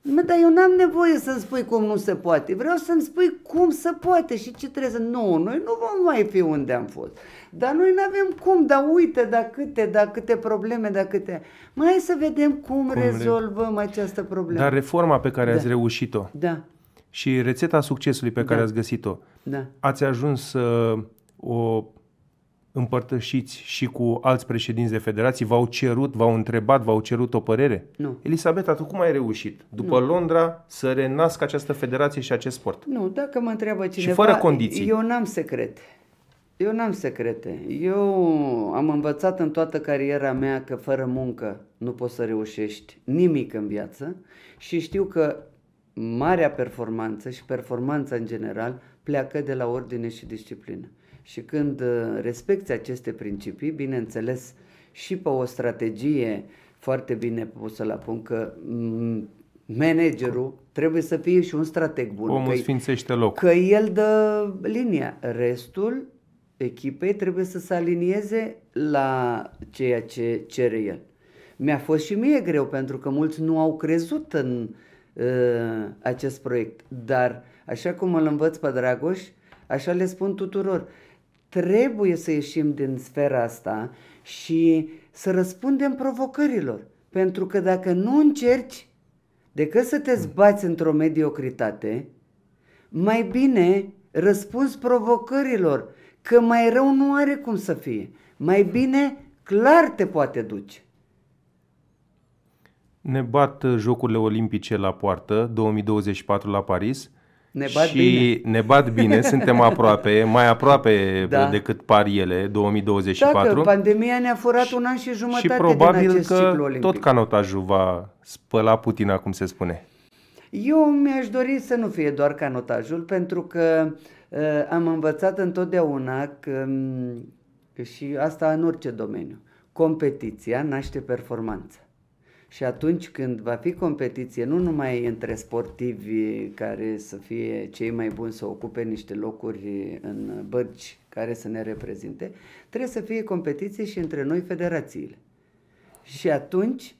Mă, dar eu n-am nevoie să-mi spui cum nu se poate. Vreau să-mi spui cum se poate și ce trebuie să... Nu, noi nu vom mai fi unde am fost. Dar noi nu avem cum, dar uite, da câte, da câte probleme, da câte. Mai să vedem cum, cum rezolvăm le... această problemă. Dar reforma pe care da. ați reușit-o da. și rețeta succesului pe care da. ați găsit-o, da. ați ajuns să o împărtășiți și cu alți președinți de federații? V-au cerut, v-au întrebat, v-au cerut o părere? Nu. Elisabeta, tu cum ai reușit? După nu. Londra să renască această federație și acest sport? Nu, dacă mă întreabă cineva... Și fără condiții. Eu n-am secret. Eu n-am secrete. Eu am învățat în toată cariera mea că fără muncă nu poți să reușești nimic în viață și știu că marea performanță și performanța în general pleacă de la ordine și disciplină. Și când uh, respecti aceste principii, bineînțeles, și pe o strategie foarte bine pusă la punct, că mm, managerul trebuie să fie și un strateg bun. Omul că sfințește loc. Că el dă linia. Restul echipei trebuie să se alinieze la ceea ce cere el. Mi-a fost și mie greu pentru că mulți nu au crezut în uh, acest proiect, dar așa cum îl învăț pe Dragoș, așa le spun tuturor, trebuie să ieșim din sfera asta și să răspundem provocărilor. Pentru că dacă nu încerci, decât să te zbați într-o mediocritate, mai bine răspunzi provocărilor Că mai rău nu are cum să fie. Mai hmm. bine, clar te poate duce. Ne bat uh, Jocurile Olimpice la poartă, 2024 la Paris. Ne bat și bine. ne bat bine, *laughs* suntem aproape, mai aproape da. decât ele, 2024. Dacă pandemia ne-a furat și, un an și jumătate și probabil din acest că ciclu olimpic. tot canotajul va spăla Putina, cum se spune. Eu mi-aș dori să nu fie doar canotajul, pentru că uh, Eh, am învățat întotdeauna că, că mm, și asta în orice domeniu, competiția naște performanță. Și atunci când va fi competiție, nu numai între sportivi care să fie cei mai buni să ocupe niște locuri în bărci care să ne reprezinte, trebuie să fie competiție și între noi federațiile. Și atunci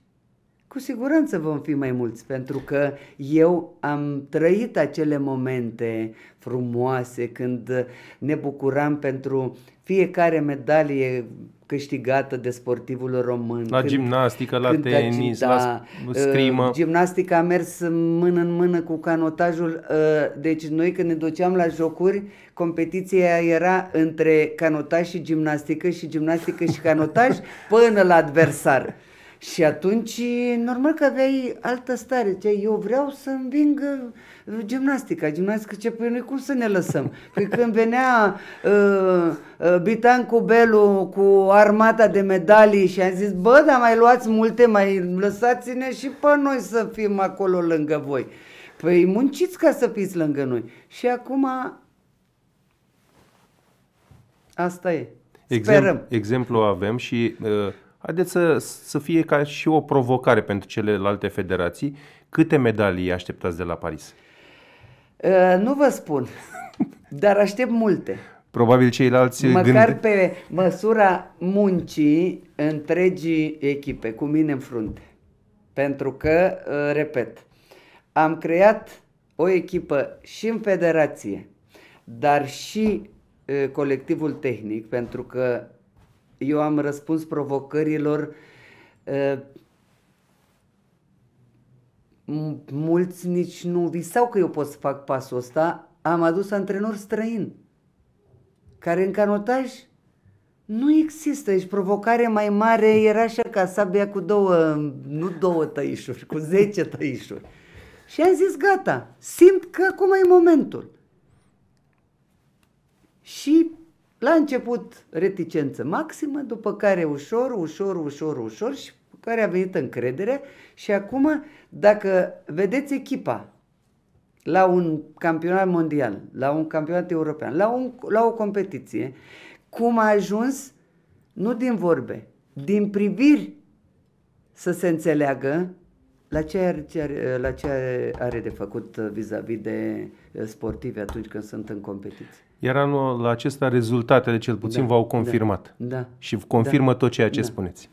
cu siguranță vom fi mai mulți, pentru că eu am trăit acele momente frumoase când ne bucuram pentru fiecare medalie câștigată de sportivul român. La când, gimnastică, la când tenis, da, la uh, scrimă. Uh, gimnastica a mers mână în mână cu canotajul. Uh, deci noi când ne duceam la jocuri, competiția era între canotaj și gimnastică și gimnastică și canotaj *laughs* până la adversar. Și atunci, normal că aveai altă stare. Eu vreau să înving gimnastica. Gimnastica ce, păi noi cum să ne lăsăm? Păi când venea uh, uh Bitan cu Belu cu armata de medalii și am zis, bă, dar mai luați multe, mai lăsați-ne și pe noi să fim acolo lângă voi. Păi munciți ca să fiți lângă noi. Și acum asta e. Sperăm. Exemplu avem și uh, Haideți să, să fie ca și o provocare pentru celelalte federații. Câte medalii așteptați de la Paris? Uh, nu vă spun, *laughs* dar aștept multe. Probabil ceilalți Măcar gând... pe măsura muncii întregii echipe, cu mine în frunte. Pentru că, uh, repet, am creat o echipă și în federație, dar și uh, colectivul tehnic, pentru că eu am răspuns provocărilor uh, mulți nici nu visau că eu pot să fac pasul ăsta, am adus antrenori străini, care în canotaj nu există. Deci provocare mai mare era așa ca sabia cu două, nu două tăișuri, cu zece tăișuri. Și am zis, gata, simt că acum e momentul. Și la început reticență maximă, după care ușor, ușor, ușor, ușor și care a venit încredere și acum dacă vedeți echipa la un campionat mondial, la un campionat european, la, un, la o competiție, cum a ajuns, nu din vorbe, din priviri să se înțeleagă la ce are, ce are, la ce are de făcut uh, vis-a-vis de uh, sportivi atunci când sunt în competiție? Iar anul acesta rezultatele cel puțin da, v-au confirmat. Da, da, și confirmă da, tot ceea ce da. spuneți.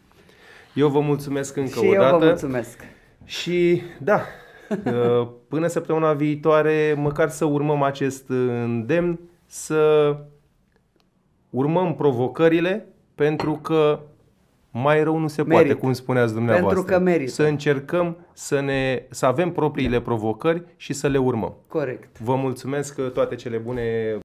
Eu vă mulțumesc încă și o dată. Și eu vă mulțumesc. Și da, *laughs* uh, până săptămâna viitoare, măcar să urmăm acest îndemn, să urmăm provocările, pentru că mai rău nu se Merit. poate, cum spuneați dumneavoastră. Pentru că merită. Să încercăm să, ne, să avem propriile provocări și să le urmăm. Corect. Vă mulțumesc toate cele bune.